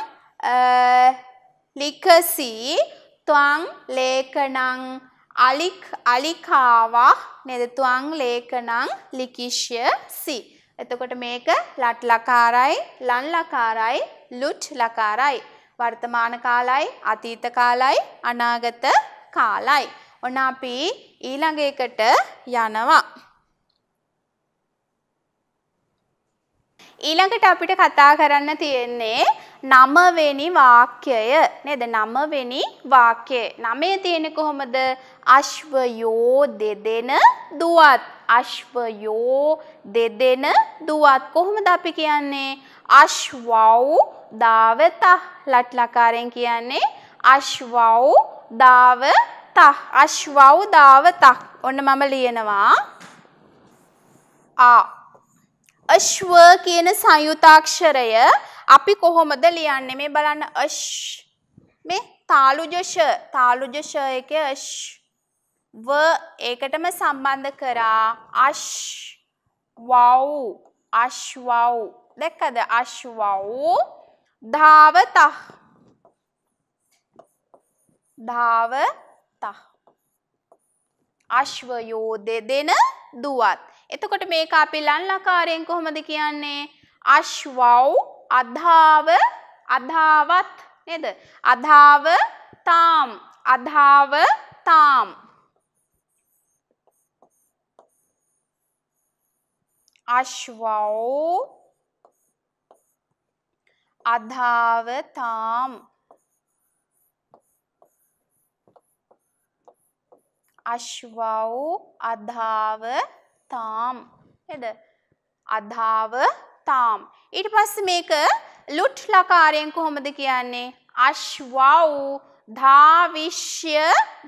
ලිකසි තුවං ලේකනං අලික් අලිකාවා නෙදතුවන් ලේකනං ලිකිෂ්‍ය සි. එතකොට මේක ලට් ලකාරයි ලන් ලකාරයි ලුට් ලකාරයි. වර්තමාන කාලයි අතීත කාලයි අනාගත කාලයි. ඔන්න අපි ඊළඟ එකට යනවා. ඊළඟට අපිට කතා කරන්න තියෙන්නේ නමවෙනි වාක්‍යය නේද නමවෙනි වාක්‍යය නමේ තියෙන කොහොමද අශ්වයෝ දෙදෙන දුවත් අශ්වයෝ දෙදෙන දුවත් කොහොමද අපි කියන්නේ අශ්වව් දාවත ලට්ලකාරයෙන් කියන්නේ අශ්වව් දාවත අශ්වව් දාවත ඔන්න මම ලියනවා ආ අශ්ව කියන සංයුතාක්ෂරය අපි කොහොමද ලියන්නේ මේ බලන්න අශ් මේ තාලුජෂ තාලුජෂ එක අශ් ව ඒකටම සම්බන්ධ කරා අශ් වව් අශ් වව් දැක්කද අශ් වව් ධාවතහ ධාවතහ අශ්වයෝ දෙදෙන දුවත් එතකොට මේක අපි ලංලකාරයෙන් කොහොමද කියන්නේ? අශ්වව් අධාව අධාවත් නේද? අධාව තාම් අධාව තාම් අශ්වව් අධාව තාම් අශ්වව් අධාව තාම් හෙද අධාව තාම්. ඊට පස්ස මේක ලුට් ලකාරයෙන් කොහොමද කියන්නේ අශ්වව් ධාවිශ්‍ය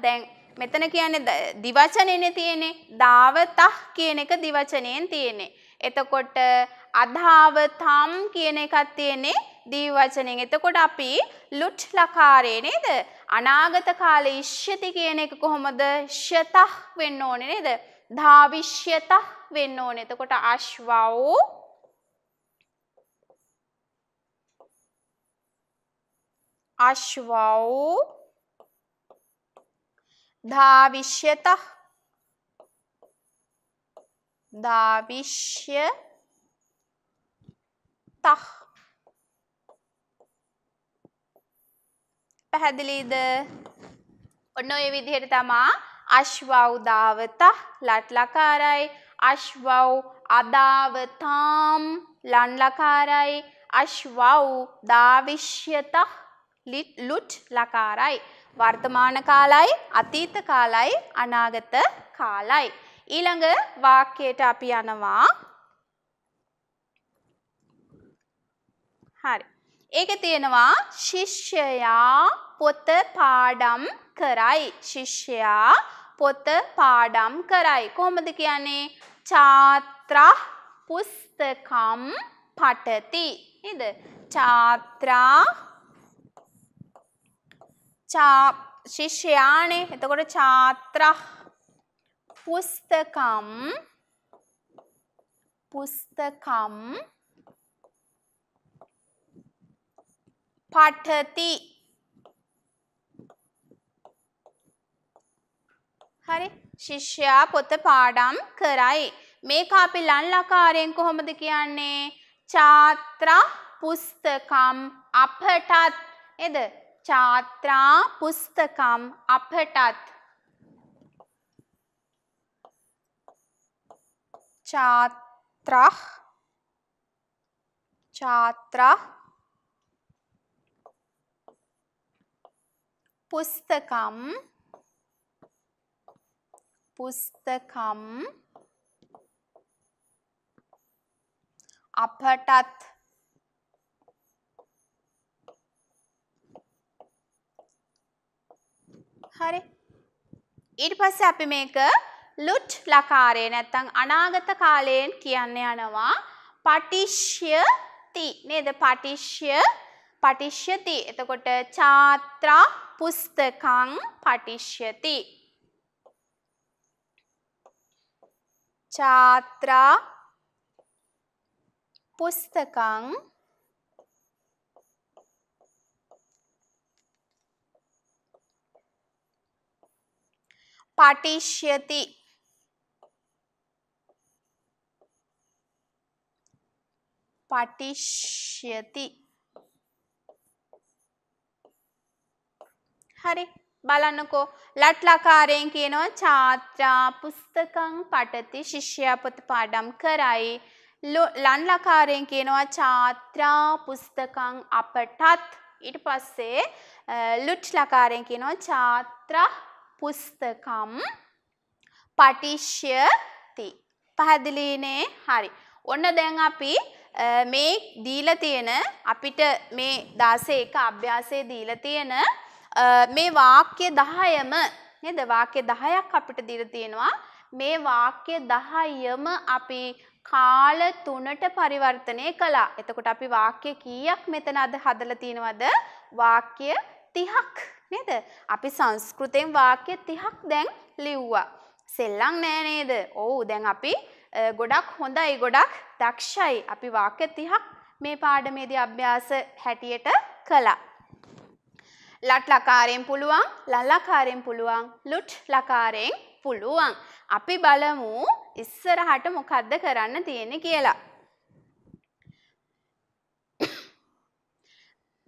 දැන් මෙතන කියන්නේ දිවචනයන තියෙනෙ දාවතහ කියන එක දිවචනයෙන් තියෙනෙ. එතකොට අධාවතම් කියන එකත් තියෙනෙ දීවචනෙන් එතකොට අපි ලුට් ලකාරේ නේද අනාගත කාලේ ඉශ්‍යති කියන එක කොහොමද ශතහ වෙන්න ඕනේ නේද ධාවිශ්‍යත වෙන්න ඕන එතකොට අශ්වව් අශ්වව් ධාවිශ්‍යත ධාවිශ්‍ය තහ පැහැදිලිද ඔන්න ඔය විදිහට තමා අශ්වව් දාවත ලට්ලකාරයි අශ්වව් අදාවතාම් ලන්ලකාරයි අශ්වව් දාවිශ්‍යත ලුට් ලකාරයි. වර්තමාන කාලයි අතීත කාලයි අනාගත කාලයි. ඊළඟ වාක්‍යයට අපි යනවා හරි. ඒක තියෙනවා ශිෂ්‍යයා පොත පාඩම් කරයි. ශිෂ්‍යයා පොත පාඩම් කරයි. කොහොමද කියන්නේ? ඡාත්‍ර පුස්තකම් පඨති. නේද? ඡාත්‍රා චා ශිෂ්‍යයානේ. එතකොට ඡාත්‍ර පුස්තකම් පුස්තකම් පඨති හරි ශිෂ්‍යයා පොත පාඩම් කරයි. මේක අපි ලංලකාරයෙන් කොහොමද කියන්නේ? චාත්‍රා පුස්තකම් අපටත් එද? චාත්‍රා පුස්තකම් අපටත් චාත්‍රා චාත්‍රා පුස්තකම් පුස්තකම් අපටත් හරි ඊට පස්සේ අපි මේක ලුට් ලකාරේ නැත්තම් අනාගත කාලයෙන් කියන්න යනවා පටිෂ්‍යති නේද පටිෂ්‍ය පටිෂ්‍යති එතකොට ඡාත්‍රා පුස්තකං පටිෂ්‍යති छात्रा पुस्तक पाठिष्यति पाठिष्यति हरे බලන්නකෝ ලට්ලකාරයෙන් කියනවා චාත්‍රා පුස්තකං පටති ශිෂ්‍යයා පොත පාඩම් කරයි ලන්ලකාරයෙන් කියනවා චාත්‍රා පුස්තකං අපටත් ඊට පස්සේ ලුට් ලකාරයෙන් කියනවා චාත්‍ර පුස්තකම් පටිශ්‍යති පැහැදිලිනේ හරි ඔන්න දැන් අපි මේ දීලා තියෙන අපිට මේ 16 එක අභ්‍යාසයේ දීලා තියෙන මේ වාක්‍ය 10ම නේද වාක්‍ය 10ක් අපිට දීලා තියෙනවා මේ වාක්‍ය 10ම අපි කාල 3ට පරිවර්තනය කළා. එතකොට අපි වාක්‍ය කීයක් මෙතන අද හදලා තියෙනවද? වාක්‍ය 30ක් නේද? අපි සංස්කෘතෙන් වාක්‍ය 30ක් දැන් ලිව්වා. සෙල්ලම් නෑ නේද? ඔව් දැන් අපි ගොඩක් හොඳයි ගොඩක් දක්ෂයි. අපි වාක්‍ය 30ක් මේ පාඩමේදී අභ්‍යාස හැටියට කළා. ලට් ලකාරයෙන් පුළුවන් ලල්ලකාරයෙන් පුළුවන් ලුට් ලකාරයෙන් පුළුවන්. අපි බලමු ඉස්සරහට මොකද්ද කරන්න තියෙන කියලා.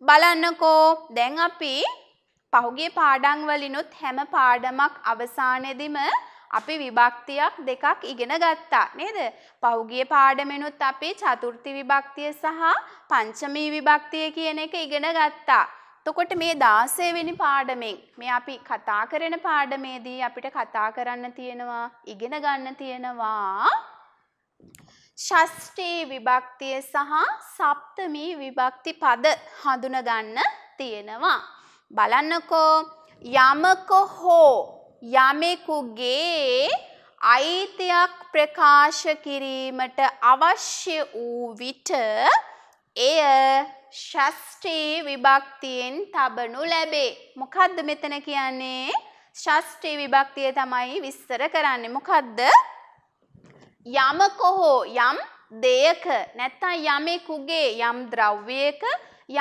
බලන්නකෝ දැන් අපි පහුගිය පාඩම් වලිනුත් හැම පාඩමක් අවසානයේදීම අපි විභක්තියක් දෙකක් ඉගෙන ගත්තා නේද? පහුගිය පාඩමෙනුත් අපි චතුර්ථ විභක්තිය සහ පංචමී විභක්තිය කියන එක ඉගෙන ගත්තා. තොකොට මේ දාසේවෙනි පාඩමෙන් මේ අපි කතා කරන පාඩමේදී අපිට කතා කරන්න තියෙනවා ඉගෙන ගන්න තියෙනවා ෂෂ්ටී විභක්තිය සහ සප්තමී විභක්ති පද හඳුනගන්න තියෙනවා. බලන්නකෝ යමක හෝ යමෙකුගේ අයිතියක් ප්‍රකාශ කිරීමට අවශ්‍ය වූ විට එය ශෂ්ටී විභක්තියෙන් තබනු ලැබේ. මොකද්ද මෙතන කියන්නේ? ශෂ්ටී විභක්තිය තමයි විස්තර කරන්නේ. මොකද්ද? යමක හෝ යම් දෙයක නැත්නම් යමෙකුගේ යම් ද්‍රව්‍යයක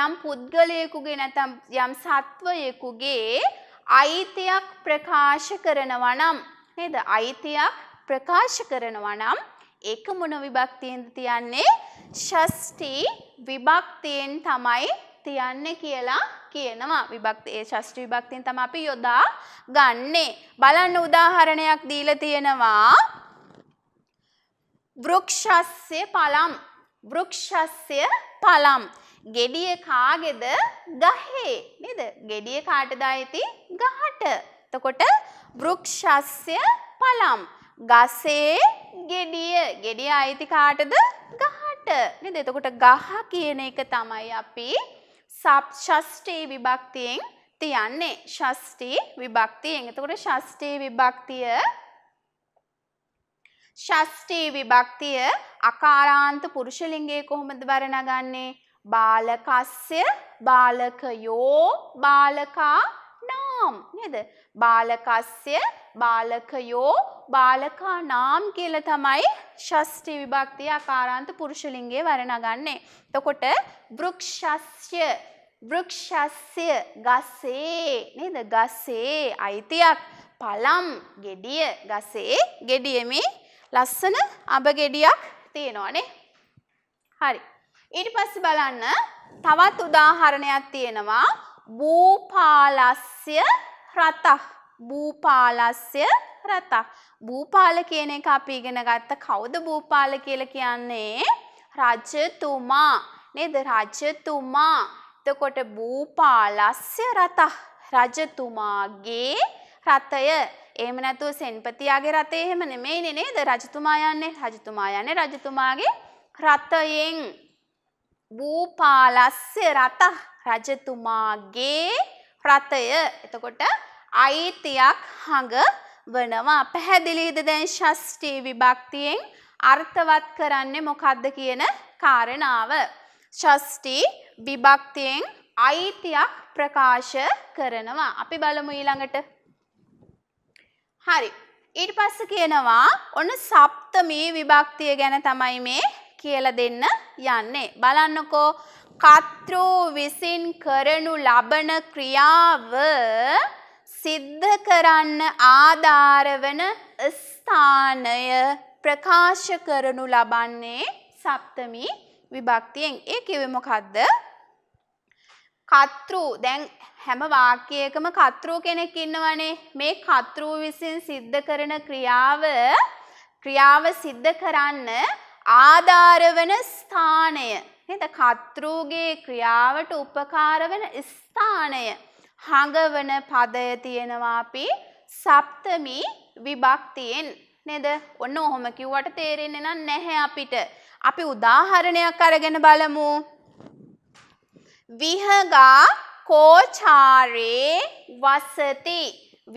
යම් පුද්ගලයෙකුගේ නැත්නම් යම් සත්වයෙකුගේ අයිතියක් ප්‍රකාශ කරනවා නම් නේද? අයිතියක් ප්‍රකාශ කරනවා නම් ඒක මොන විභක්තියෙන්ද තියන්නේ? ෂෂ්ටි විභක්තියෙන් තමයි තියන්නේ කියලා කියනවා. විභක්ති ඒ ෂෂ්ටි විභක්තියෙන් තමයි අපි යොදා ගන්නේ. බලන්න උදාහරණයක් දීලා තියෙනවා. වෘක්ෂස්ය පලම් වෘක්ෂස්ය පලම් ගෙඩිය කාගෙද ගහේ නේද ගෙඩිය කාටද ඇති ගහට එතකොට වෘක්ෂස්ය පලම් ගසේ ගෙඩිය ගෙඩිය අයිති කාටද ගහ නේද? එතකොට ගහ කියන එක තමයි අපි සබ්ෂෂ්ටි විභක්තියෙන් තියන්නේ. ෂෂ්ටි විභක්තියෙන්. එතකොට ෂෂ්ටි විභක්තිය ෂෂ්ටි විභක්තිය අකාරාන්ත පුරුෂලිංගයේ කොහොමද වර්ණගන්නේ? බාලකස්ය, බාලකයෝ, බාලකා නාම් නේද? බාලකස්ය බාලකයෝ බාලකා නාම් කියලා තමයි ෂෂ්ටි විභක්තිය අකාරාන්ත පුරුෂලිංගයේ වර්ණගන්නේ. එතකොට වෘක්ෂස්ය වෘක්ෂස්ය ගසේ නේද? ගසේ අයිතියක් පළම් gediy ගසේ gediyeme ලස්සන අබ gediyak තියෙනවානේ. හරි. ඊට පස්සේ බලන්න තවත් උදාහරණයක් තියෙනවා භූපාලස්ය රතක් භූපාලස්ය රතක් භූපාල කියන එක අපි ඉගෙන ගත්ත කවුද භූපාල කියලා කියන්නේ රජතුමා නේද රජතුමා එතකොට භූපාලස්ය රතක් රජතුමාගේ රථය එහෙම නැතුව සෙන්පතියාගේ රථය එහෙම නෙමෙයිනේ නේද රජතුමා යන්නේ රජතුමා යන්නේ රජතුමාගේ රථයෙන් භූපාලස්ය රතක් රජතුමාගේ රථය. එතකොට අයිතියක් හඟ වනවා. පැහැදිලිද දැන් ශස්ටී විභක්තියෙන් අර්ථවත් කරන්නේ මොකක්ද කියන කාරණාව. ශස්ටී විභක්තියෙන් අයිතියක් ප්‍රකාශ කරනවා. අපි බලමු ඊළඟට. හරි. ඊට පස්ස කියනවා ඔන්න සප්තමී විභක්තිය ගැන තමයි මේ කියලා දෙන්න යන්නේ. බලන්නකෝ කර්තෘ විසින් කරනු ලබන ක්‍රියාව සිද්ධ කරන්න ආධාර වන ස්ථානය ප්‍රකාශ කරනු ලබන්නේ සප්තමි විභක්තියෙන්. ඒ කිව්වේ මොකද්ද? කර්තෘ දැන් හැම වාක්‍යයකම කර්තෘ කෙනෙක් ඉන්නවනේ. මේ කර්තෘ විසින් සිද්ධ කරන ක්‍රියාව ක්‍රියාව සිද්ධ කරන්න ආධාර වන ස්ථානය නේද? කර්තෘගේ ක්‍රියාවට උපකාර වෙන ස්ථානය හඟවන පදය තියෙනවා අපි සප්තමි විභක්තියෙන් නේද? ඔන්න ඔහොම කිව්වට තේරෙන්නේ නැහැ අපිට. අපි උදාහරණයක් අරගෙන බලමු. විහගා කෝචාරේ වසති.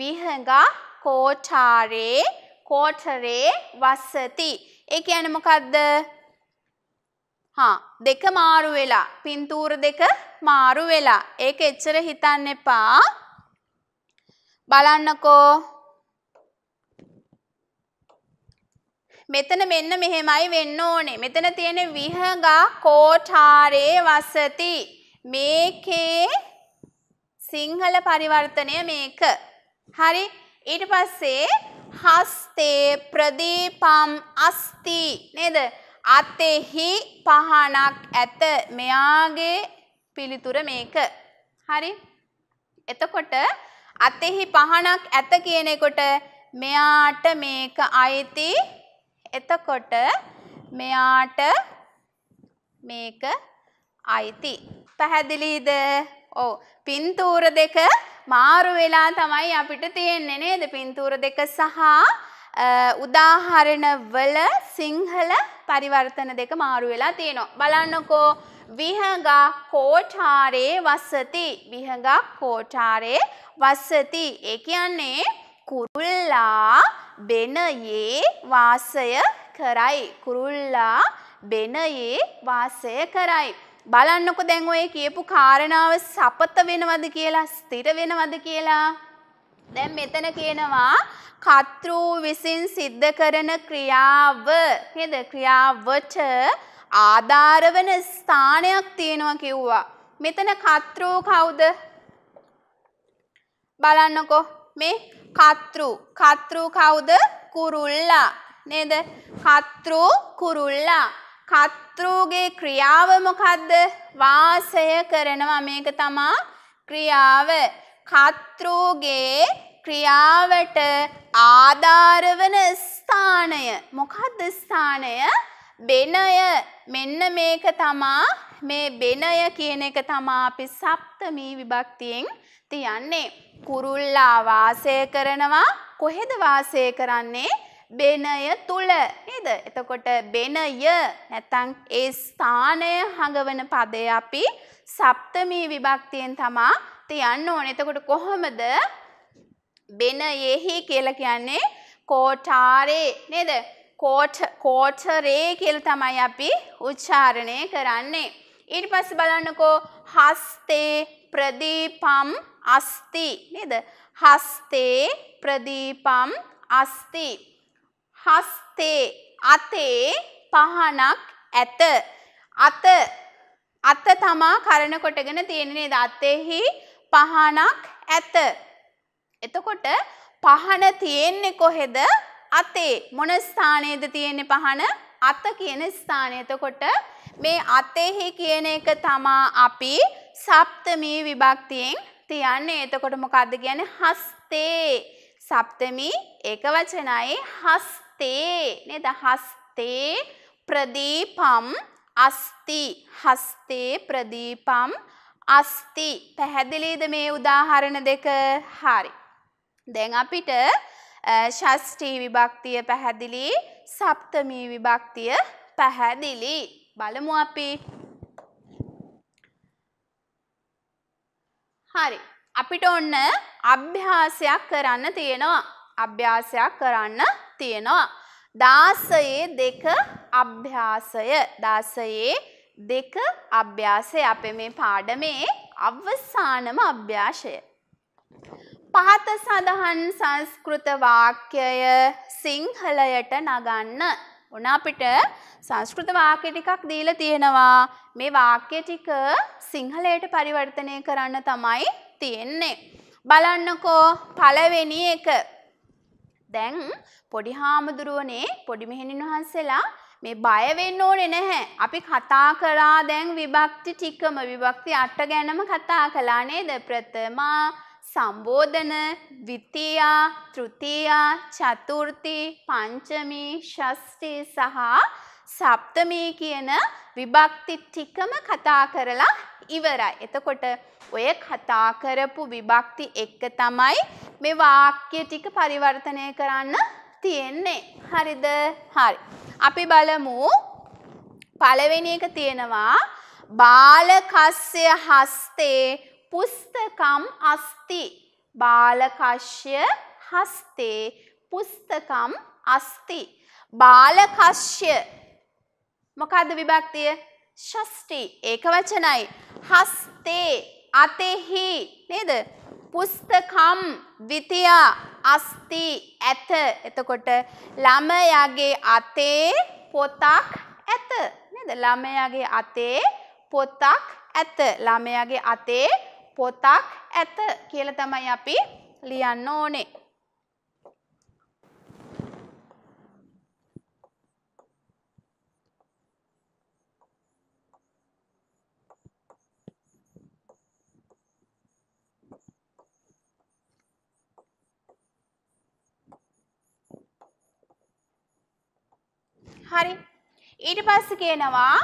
විහගා කෝචාරේ කෝටරේ වසති. ඒ කියන්නේ මොකද්ද? හා දෙක මාරු වෙලා පින්තූර දෙක මාරු වෙලා ඒක එච්චර හිතන්න එපා බලන්නකෝ මෙතන මෙන්න මෙහෙමයි වෙන්න ඕනේ මෙතන තියෙන විහගා කෝඨාරේ වසති මේකේ සිංහල පරිවර්තනය මේක හරි ඊට පස්සේ හස්තේ ප්‍රදීපම් අස්ති නේද අතෙහි පහනක් ඇත මෙයාගේ පිළිතුර මේක. හරි? එතකොට අතෙහි පහනක් ඇත කියනකොට මෙයාට මේක අයිති. එතකොට මෙයාට මේක අයිති. පැහැදිලිද? ඔව්. පින්තූර දෙක මාරු වෙලා තමයි අපිට තියෙන්නේ නේද? පින්තූර දෙක සහ උදාහරණවල සිංහල පරිවර්තන දෙක මාරු වෙලා තියෙනවා. බලන්නකෝ විහගා කෝටාරේ වසති. විහගා කෝටාරේ වසති. ඒ කියන්නේ කුරුල්ලා බෙනයේ වාසය කරයි. කුරුල්ලා බෙනයේ වාසය කරයි. බලන්නකො දැන් ඔය කියපු කාරණාව සපත වෙනවද කියලා ස්ථිර වෙනවද කියලා දැන් මෙතන කියනවා කර්තෘ විසින් සිද්ධ කරන ක්‍රියාව නේද ක්‍රියාවට ආධාර වෙන ස්ථානයක් තියෙනවා කිව්වා. මෙතන කර්තෘ කවුද? බලන්නකෝ මේ කර්තෘ කර්තෘ කවුද? කුරුල්ලා නේද? කර්තෘ කුරුල්ලා කර්තෘගේ ක්‍රියාව මොකද්ද? වාසය කරනවා මේක තමා ක්‍රියාව. කර්තෘගේ ක්‍රියාවට ආධාර වන ස්ථානය. මොකක්ද ස්ථානය? බෙනය. මෙන්න මේක තමා මේ බෙනය කියන එක තමා අපි සප්තමී විභක්තියෙන් තියන්නේ. කුරුල්ලා වාසය කරනවා කොහෙද වාසය කරන්නේ? බෙනය තුල නේද? එතකොට බෙනය නැත්නම් ඒ ස්ථානය හඟවන පදේ අපි සප්තමී විභක්තියෙන් තමා තියන්න ඕනේ. එතකොට කොහොමද බෙනයෙහි කියලා කියන්නේ කෝටාරේ නේද? කෝට කෝටරේ කියලා තමයි අපි උච්චාරණය කරන්නේ. ඊට පස්සේ බලන්නකෝ හස්තේ ප්‍රදීපම් අස්ති නේද? හස්තේ ප්‍රදීපම් අස්ති. හස්තේ අතේ පහනක් ඇත. අත අත තමා කරන කොටගෙන තියෙන නේද? අතෙහි පහනක් ඇත. එතකොට පහන තියෙන්නේ කොහෙද? අතේ. මොන ස්ථානයේද තියෙන්නේ පහන? අත කියන ස්ථානය. එතකොට මේ අතෙහි කියන එක තමා අපි සප්තමී විභක්තියෙන් තියන්නේ. එතකොට මොකද්ද කියන්නේ? හස්තේ. සප්තමී ඒක වචනයි හස්තේ. නේද? හස්තේ ප්‍රදීපම් අස්ති. හස්තේ ප්‍රදීපම් අස්ති පැහැදිලීද මේ උදාහරණ දෙක හරි. දැන් අපිට ශස්ටී විභක්තිය පැහැදිලි සප්තමී විභක්තිය පැහැදිලි බලමු අපි හරි අපිට ඔන්න අභ්‍යාසයක් කරන්න තියෙනවා අභ්‍යාසයක් කරන්න තියෙනවා දාසයේ දෙක අභ්‍යාසය දාසයේ දෙක අභ්‍යාසය අපේ මේ පාඩමේ අවසානම අභ්‍යාශය. පහත සඳහන් සංස්කෘත වාක්‍යය සිංහලයට නගන්න. ඔන අපිට සංස්කෘත වාක්‍ය ටිකක් දීලා තියෙනවා. මේ වාක්‍ය ටික සිංහලයට පරිවර්තනය කරන්න තමයි තියෙන්නේ. බලන්නකෝ පළවෙනි එක. දැන් පොඩි හාමුදුරුවනේ පොඩි මෙහෙණින් වහන්සේලා මේ බය වෙන්න ඕනේ නැහැ. අපි කතා කරා දැන් විභක්ති ටිකම විභක්ති අට ගැනම කතා කළා නේද? ප්‍රථමා, සම්බෝධන, ද්විතීයා, තෘතීයා, චතුර්ථී, පංචමී, ෂෂ්ඨී සහ සප්තමී කියන විභක්ති ටිකම කතා කරලා ඉවරයි. එතකොට ඔය කතා කරපු විභක්ති එක තමයි මේ වාක්‍ය ටික පරිවර්තනය කරන්න තියෙන්නේ. හරිද? හරි. අපි බලමු පළවෙනි එක තියෙනවා බාලකස්ය හස්තේ පුස්තකම් අස්ති. බාලකශ්‍ය හස්තේ පුස්තකම් අස්ති. බාලකශ්‍ය මොකද්ද විභක්තිය? ෂෂ්ටි ඒක වචනයි. හස්තේ අතෙහි නේද? පුස්තකම් විතියා අස්ති ඇත එතකොට ළමයාගේ අතේ පොතක් ඇත නේද ළමයාගේ අතේ පොතක් ඇත ළමයාගේ අතේ පොතක් ඇත කියලා තමයි අපි ලියන්න ඕනේ හරි. ඊට පස්සේ කියනවා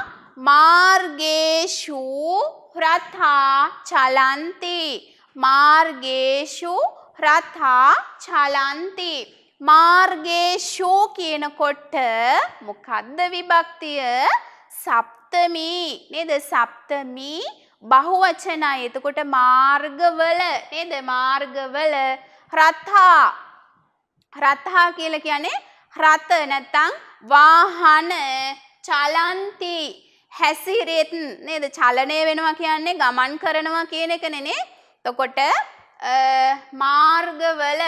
මාර්ගේෂු රථා චලන්ති මාර්ගේෂු රථා චලන්ති මාර්ගේෂු කියනකොට මොකද්ද විභක්තිය සප්තමි නේද සප්තමි බහුවචනයි එතකොට මාර්ගවල නේද මාර්ගවල රථා රථා කියලා කියන්නේ රත නැත්නම් වාහන චලන්ති හැසිරෙත් නේද චලනය වෙනවා කියන්නේ ගමන් කරනවා කියන එක නෙනේ. තොකොට මාර්ගවල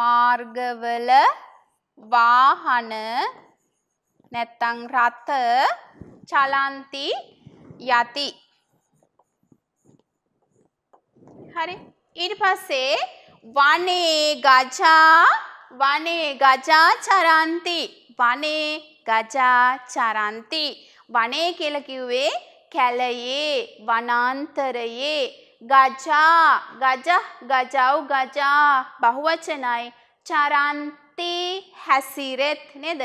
මාර්ගවල වාහන නැත්තං රථ චලන්ති යති. හරි ඊට පස්සේ වනේ ගජා වනේ ගජා චරන්ති වනේ ගජා චරන්ති වනේ කියලා කිව්වේ කැලයේ වනාන්තරයේ ගජා ගජ ගජව් ගජා බහුවචනයි චරන්ති හැසිරෙත් නේද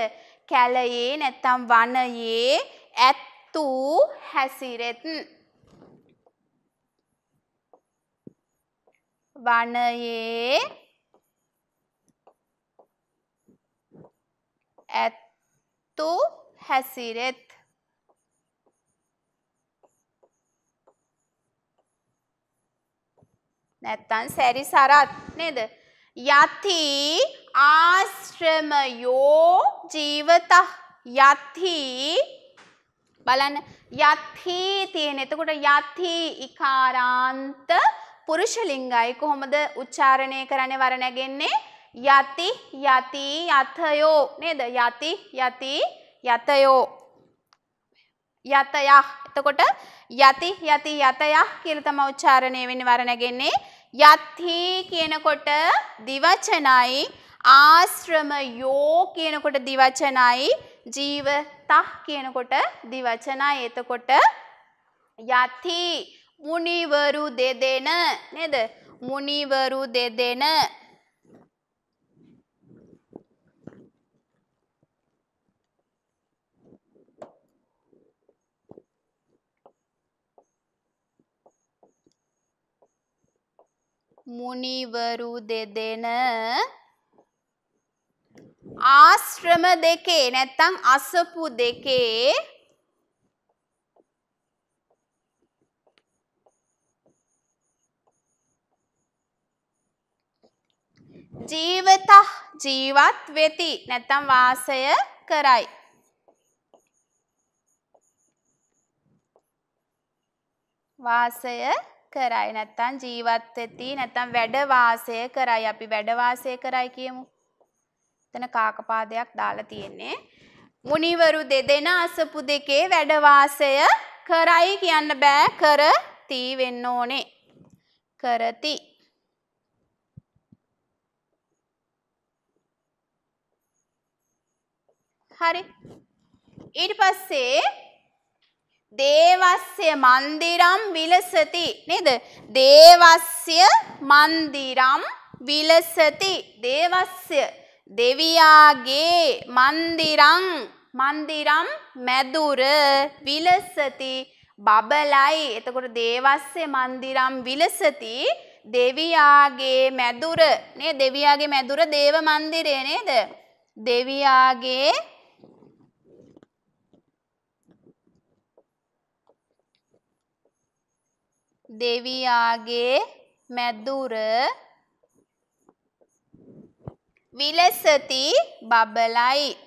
කැලයේ නැත්තම් වනයේ ඇත්තු හැසිරෙත් වනයේ ඇත්තු හැසිරෙත් නැත්තන් සැරි සරත් නේද. යති ආශ්‍රමයෝ ජීවත යති බලන්න යත්හි තියෙන එතකොට යත්හි ඉකාරාන්ත පුරුෂ ලිංගයි කොහොමද උච්චාරණය කරන්නේ වරණැගෙන්නේ යති යති යතයෝ නේද යති යති යතයෝ යතයා එතකොට යති යති යතයා කියලා තමයි උච්චාරණය වෙන්නේ වරණැගෙන්නේ යති කියනකොට දිවචනයි ආශ්‍රමයෝ කියනකොට දිවචනයි ජීවතහ කියනකොට දිවචනයි එතකොට යති முனிவரு தெதென என்னது முனிவரு தெதென ಮುನಿವರು ದೆದೆನ ಆಶ್ರಮ ದೆಕೆ ನೆತ್ತಂಗ್ ಅಸಪು ದೆಕೆ ජීවත ජීවත් වෙති නැත්තම් වාසය කරයි. වාසය කරයි නැත්තම් ජීවත් වෙති නැත්තම් වැඩ වාසය කරයි අපි වැඩ වාසය කරයි කියමු. එතන කාකපාදයක් දාලා තියෙන්නේ. මුනිවරු දෙදෙනා අසපු දෙකේ වැඩ වාසය කරයි කියන්න බෑ කර තී වෙන්න ඕනේ. කරති හරි. ඊට පස්සේ දේවස්ය මන්දිරම් විලසති නේද? දේවස්ය මන්දිරම් විලසති. දේවස්ය දෙවියාගේ මන්දිරං මන්දිරම් මැදුර විලසති බබලයි. එතකොට දේවස්ය මන්දිරම් විලසති දෙවියාගේ මැදුර නේ දෙවියාගේ මැදුර දේව මන්දිරය නේද? දෙවියාගේ දෙවියාගේ මැදුර විලසති බබලයි.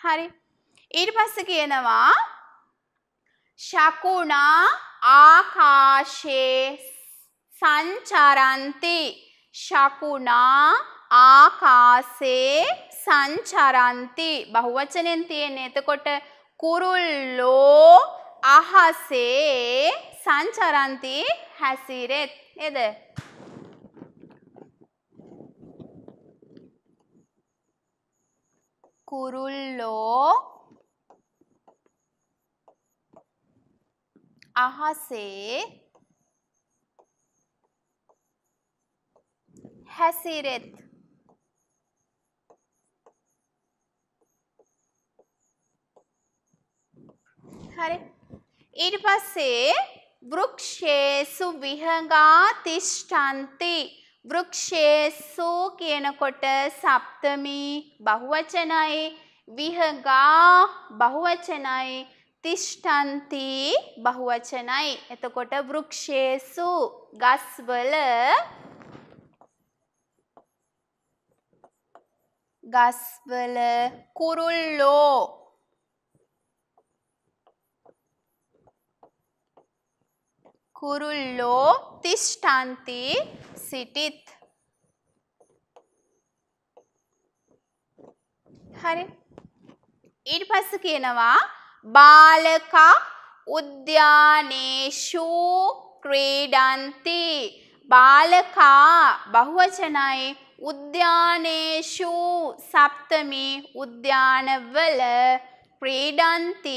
හරි. ඊට පස්ස කියනවා ශකුණා ආකාශේ සංචරන්ති ශකුණා ආකාසේ සංචරන්ති බහුවචනෙන් තියෙන එතකොට කුරුල්ලෝ අහසේ සංචරන්ති හැසිරෙත් නේද? කුරුල්ලෝ අහසේ හැසිරෙත් හරි. ඊට පස්සේ වෘක්ෂේසු විහඟා තිෂ්ඨන්ති වෘක්ෂේසු කියනකොට සප්තමී බහුවචනයි විහගා බහුවචනයි තිෂ්ඨන්ති බහුවචනයි එතකොට වෘක්ෂේසු ගස්වල ගස්වල කුරුල්ලෝ කුරුල්ලෝ තිෂ්ඨන්ති සිටිත්. හරි. ඊට පස්ස කියනවා බාලකා උද්‍යානේෂු ක්‍රීඩන්ති. බාලකා බහුවචනයි උද්‍යානේෂු සප්තමි උද්‍යානවල ක්‍රීඩන්ති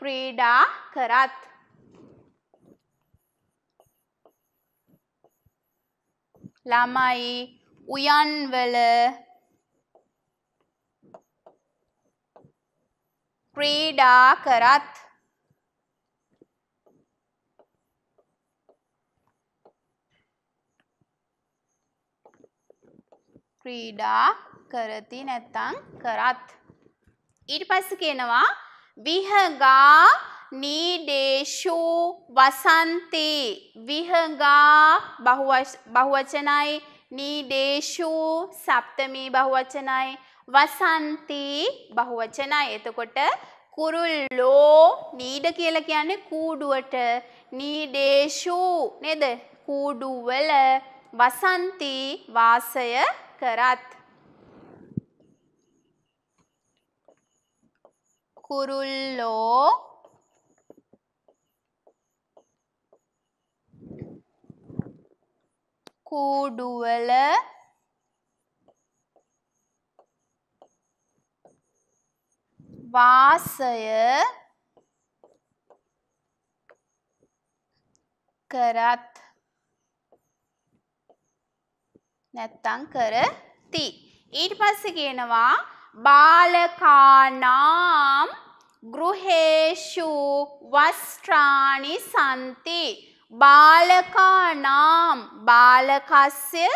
ක්‍රීඩා කරත්. ළමයි උයන්වල ක්‍රීඩා කරත් ක්‍රීඩා කරති නැත්තං කරත් ඊට පස්ස කියනවා විහගා නීඩේෂු වසන්ති විහඟා බහුවචනයි නීඩේෂු සප්තමී බහුවචනයි වසන්ති බහුවචනයි එතකොට කුරුල්ලෝ නීඩ කියලා කියන්නේ කූඩුවට නීඩේෂු නේද කූඩුවල වසන්ති වාසය කරත් කුරුල්ලෝ කූඩුවල වාසය කරත් නැත්තං කරති. ඊට පස්සේ කියනවා බාලකානාම් ගෘහේෂු වස්ත්‍රාණි සන්ති බාලකා නාම් බාලකස්ය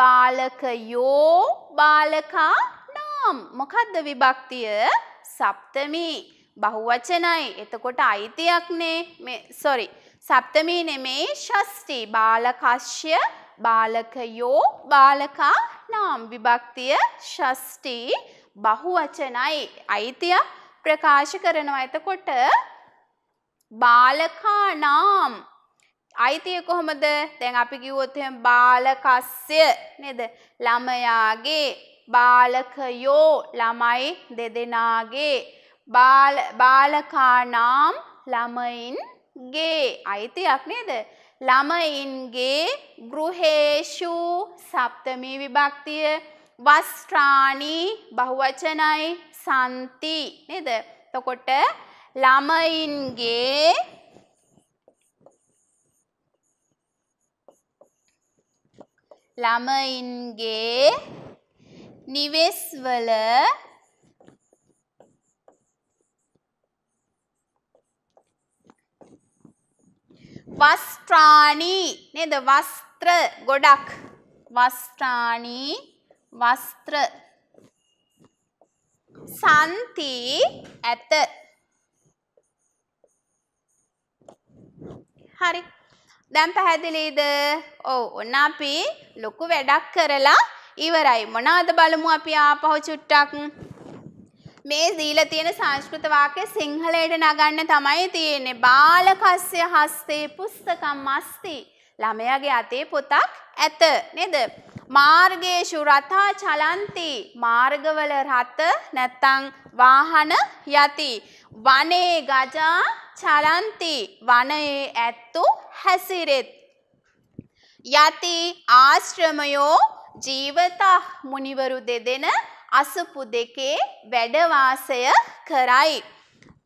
බාලකයෝ බාලකා නාම් මොකද්ද විභක්තිය සප්තමී බහුවචනයි එතකොට අයිතියක් නේ මේ සොරි සප්තමී නෙමේ ෂෂ්ටි බාලකශ්‍ය බාලකයෝ බාලකා නාම් විභක්තිය ෂෂ්ටි බහුවචනයි අයිතියක් ප්‍රකාශ කරනවා එතකොට බාලකා නාම් අයිතිය කොහොමද තැන් අපි කිව්වොත් බාලකස්සය නේද ළමයාගේ බාලකයෝ ළමයි දෙදෙනාගේ බාලකානාම් ළමයින්ගේ අයිතියක් නේද ළමයින්ගේ ගෘහේෂු සප්තමී විභක්තිය වස්ත්‍රාණී බහුවචනයි සන්ති නේද තකොට ළමයින්ගේ ළමයින්ගේ නිවෙස්වල වස්ත්‍රාණී නේද වස්ත්‍ර ගොඩක් වස්ත්‍රාණී වස්ත්‍ර සන්ති ඇත හරි දැන් පැහැදිලිද? ඔව් ඔන්න අපි ලොකු වැඩක් කරලා ඉවරයි. මොනවද බලමු අපි ආපහු චුට්ටක්. මේ දීලා තියෙන සංස්කෘත වාක්‍ය සිංහලයට නගන්න තමයි තියෙන්නේ. බාලකස්ය හස්තේ පුස්තකම් අස්ති. ළමයාගේ අතේ පොතක් ඇත. නේද? මාර්ගේෂු රථා චලන්ති. මාර්ගවල රථ නැත්තම් වාහන යති. වනේ ගජා චලන්ති. වනයේ ඇත්තු හැසිරෙත්. යති ආශ්‍රමයෝ ජීවතා මුනිවරු දෙදෙන අසපු දෙකේ වැඩවාසය කරයි.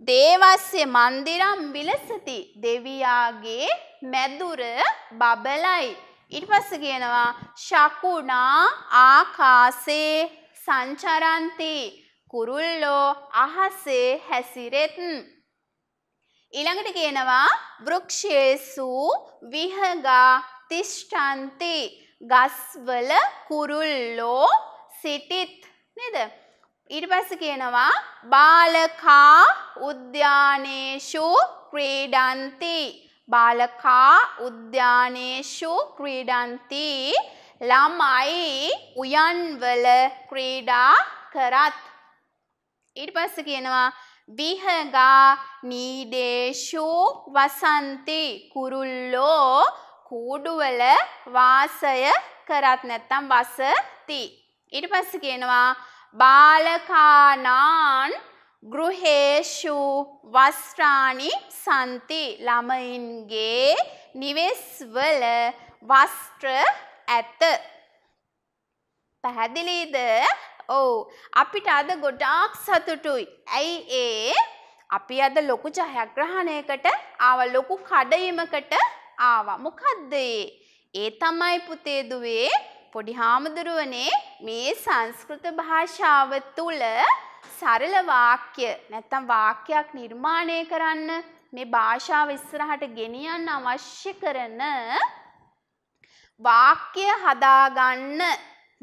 දේවස්්‍ය මන්දිරම් විලසති දෙවියාගේ මැදුර බබලයි. ඉට පස්ස කියනවා ශකුණා ආකාසේ සංචරන්ති කුරුල්ලෝ අහසේ හැසිරෙත්න්. ඊළඟට කියනවා වෘක්ෂේසු විහගා තිෂ්ඨන්ති ගස්වල කුරුල්ලෝ සිටිත් නේද ඊට පස්සේ කියනවා බාලකා උද්‍යානේෂු ක්‍රීඩන්ති බාලකා උද්‍යානේෂු ක්‍රීඩන්ති ළමයි උයන්වල ක්‍රීඩා කරත් ඊට පස්සේ කියනවා විහගා නීදේශෝ වසන්ති කුරුල්ලෝ කූඩුවල වාසය කරත් නැත්තම් වසති. ඊට පස්සේ කියනවා බාලකානාන් ගෘහේෂු වස්ත්‍රාණි සන්ති ළමයින්ගේ නිවෙස්වල වස්ත්‍ර ඇත. පැහැදිලිද? ඔව් අපිට අද ගොඩාක් සතුටුයි. ඇයි ඒ? අපි අද ලොකු ජයග්‍රහණයකට ආව ලොකු කඩයිමකට ආවා. මොකද්ද ඒ? තමයි පුතේ දුවේ පොඩි හාමුදුරුවනේ මේ සංස්කෘත භාෂාව තුල සරල වාක්‍ය නැත්නම් වාක්‍යයක් නිර්මාණය කරන්න මේ භාෂාව ඉස්සරහට ගෙනියන්න අවශ්‍ය කරන වාක්‍ය හදාගන්න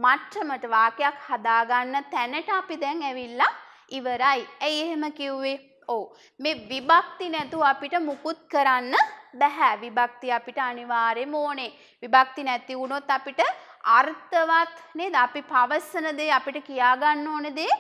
මට්ටමට වාක්‍යයක් හදාගන්න තැනට අපි දැන් ඇවිල්ලා ඉවරයි. ඇයි එහෙම කිව්වේ? ඔව්. මේ විභක්ති නැතුව අපිට මුකුත් කරන්න බෑ. විභක්ති අපිට අනිවාර්යයෙන්ම ඕනේ. විභක්ති නැති වුණොත් අපිට අර්ථවත් නේද? අපි පවසන දේ අපිට කියා ගන්න ඕනේ දේ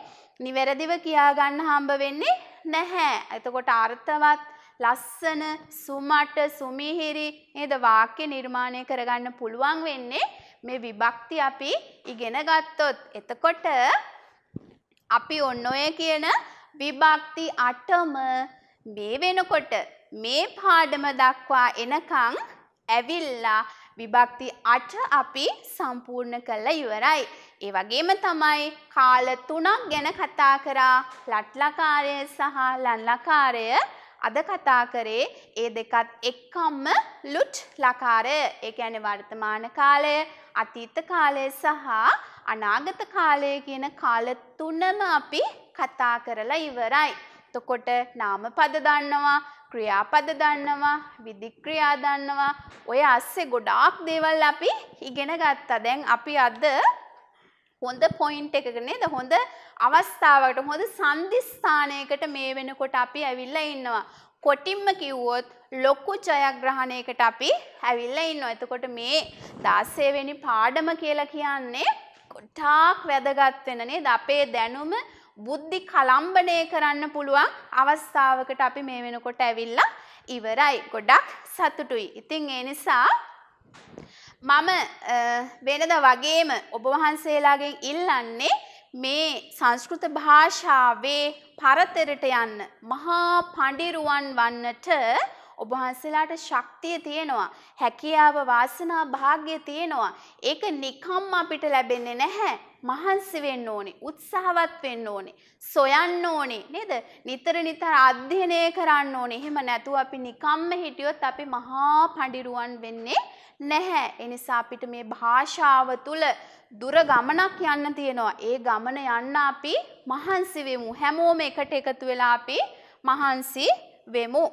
නිවැරදිව කියා ගන්න හම්බ වෙන්නේ නැහැ. එතකොට අර්ථවත් ලස්සන සුමට සුමිහිරි නේද වාක්‍ය නිර්මාණය කරගන්න පුළුවන් වෙන්නේ මේ විභක්ති අපි ඉගෙන ගත්තොත්. එතකොට අපි ඔන්න ඔය කියන විභක්ති 8ම මේ වෙනකොට මේ පාඩම දක්වා එනකන් ඇවිල්ලා විභක්ති 8 අපි සම්පූර්ණ කරලා ඉවරයි. ඒ වගේම තමයි කාල 3ක් ගැන කතා කරා ලට්ලකාරය සහ ලන්ලකාරය අද කතා කරේ ඒ දෙකත් එක්කම්ම ලුට් ලකාරය. ඒ කියන්නේ වර්තමාන කාලය අතීත කාලය සහ අනාගත කාලය කියන කාල තුනම අපි කතා කරලා ඉවරයි. එතකොට නාමපද දන්නවා, ක්‍රියාපද දන්නවා, විධික්‍රියා දන්නවා. ඔය ASCII ගොඩාක් දේවල් අපි ඉගෙන ගත්තා. දැන් අපි අද හොඳ පොයින්ට් එකක නේද හොඳ අවස්ථාවකට හොඳ සංදිස්ථානයකට මේ වෙනකොට අපි ඇවිල්ලා ඉන්නවා. කොටින්ම කිව්වොත් ලොකු ජයග්‍රහණයකට අපි ඇවිල්ලා ඉන්නවා. එතකොට මේ 16 වෙනි පාඩම කියලා කියන්නේ කොටාක් වැදගත් වෙන නේද? අපේ දැනුම බුද්ධි කලම්බණය කරන්න පුළුවන් අවස්ථාවකට අපි මේ වෙනකොට ඇවිල්ලා ඉවරයි. ගොඩක් සතුටුයි. ඉතින් ඒ නිසා මම වෙනද වගේම ඔබ වහන්සේලාගෙන් ඉල්ලන්නේ මේ සංස්කෘත භාෂාවේ පරතරට යන්න මහා පඬිරුවන් වන්නට ඔබ වහන්සේලාට ශක්තිය තියෙනවා. හැකියාව වාසනා භාග්‍ය තියෙනවා. ඒක නිකම්ම අපිට ලැබෙන්නේ නැහැ. මහන්සි වෙන්න ඕනේ. උත්සාහවත් වෙන්න ඕනේ. සොයන්න ඕනේ. නේද? නිතර නිතර අධ්‍යයනය කරන්න ඕනේ. එහෙම නැතුව අපි නිකම්ම හිටියොත් අපි මහා පඬිරුවන් වෙන්නේ නැහැ. ඒ නිසා අපිට මේ භාෂාව තුළ දුර ගමනක් යන්න තියෙනවා. ඒ ගමන යන්න අපි මහන්සි වෙමු. හැමෝම එකට එකතු වෙලා අපි මහන්සි වෙමු.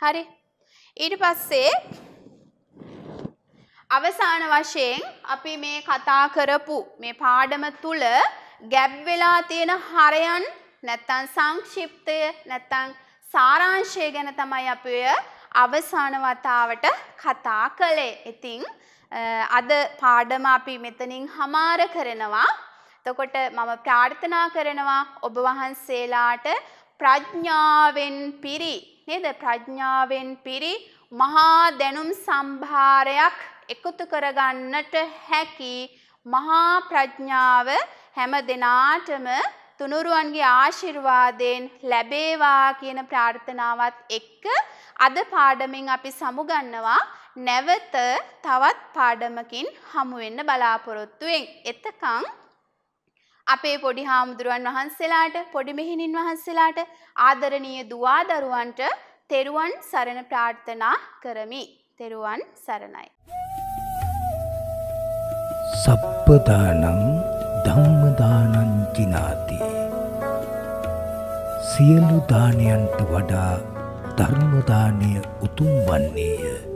හරි. ඊට පස්සේ අවසාන වශයෙන් අපි මේ කතා කරපු මේ පාඩම තුල ගැබ් වෙලා තියෙන හරයන් නැත්තම් සංක්ෂිප්තය නැත්තම් සාරාංශය ගැන තමයි අපි අවසාන වතාවට කතා කළේ. ඉතින් අද පාඩම අපි මෙතනින් හමාර කරනවා. තකොට මම ප්‍රාර්ථනා කරනවා ඔබ වහන්සේලාට ප්‍රඥාවෙන් පිරි නේද ප්‍රඥාවෙන් පිරි මහා දැනුම් සම්භාරයක් එකතු කරගන්නට හැකි මහා ප්‍රඥාව හැම දෙනාටම තුනුරුවන්ගේ ආශිර්වාදයෙන් ලැබේවා කියන ප්‍රාර්ථනාවත් එක්ක අද පාඩමින් අපි සමුගන්නවා නැවත තවත් පාඩමකින් හමුවෙන්න බලාපොරොත්තුවෙන්. එතකං අපේ පොඩි හාමුදුරුවන් වහන්සේලාට පොඩි මෙහිණින් වහන්සේලාට ආදරණීය දුවා දරුවන්ට තෙරුවන් සරණ ප්‍රාර්ථනා කරමි. තෙරුවන් සරණයි. සප්පදානං ධම්මදානං ජිනාති සියලු දානයන්ට වඩා ධර්මදානය උතුම් වන්නේය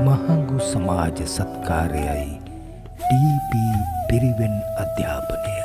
මහඟු සමාජ සත්කාරයයි ඩීපී පිරිවෙන් අධ්‍යාපනය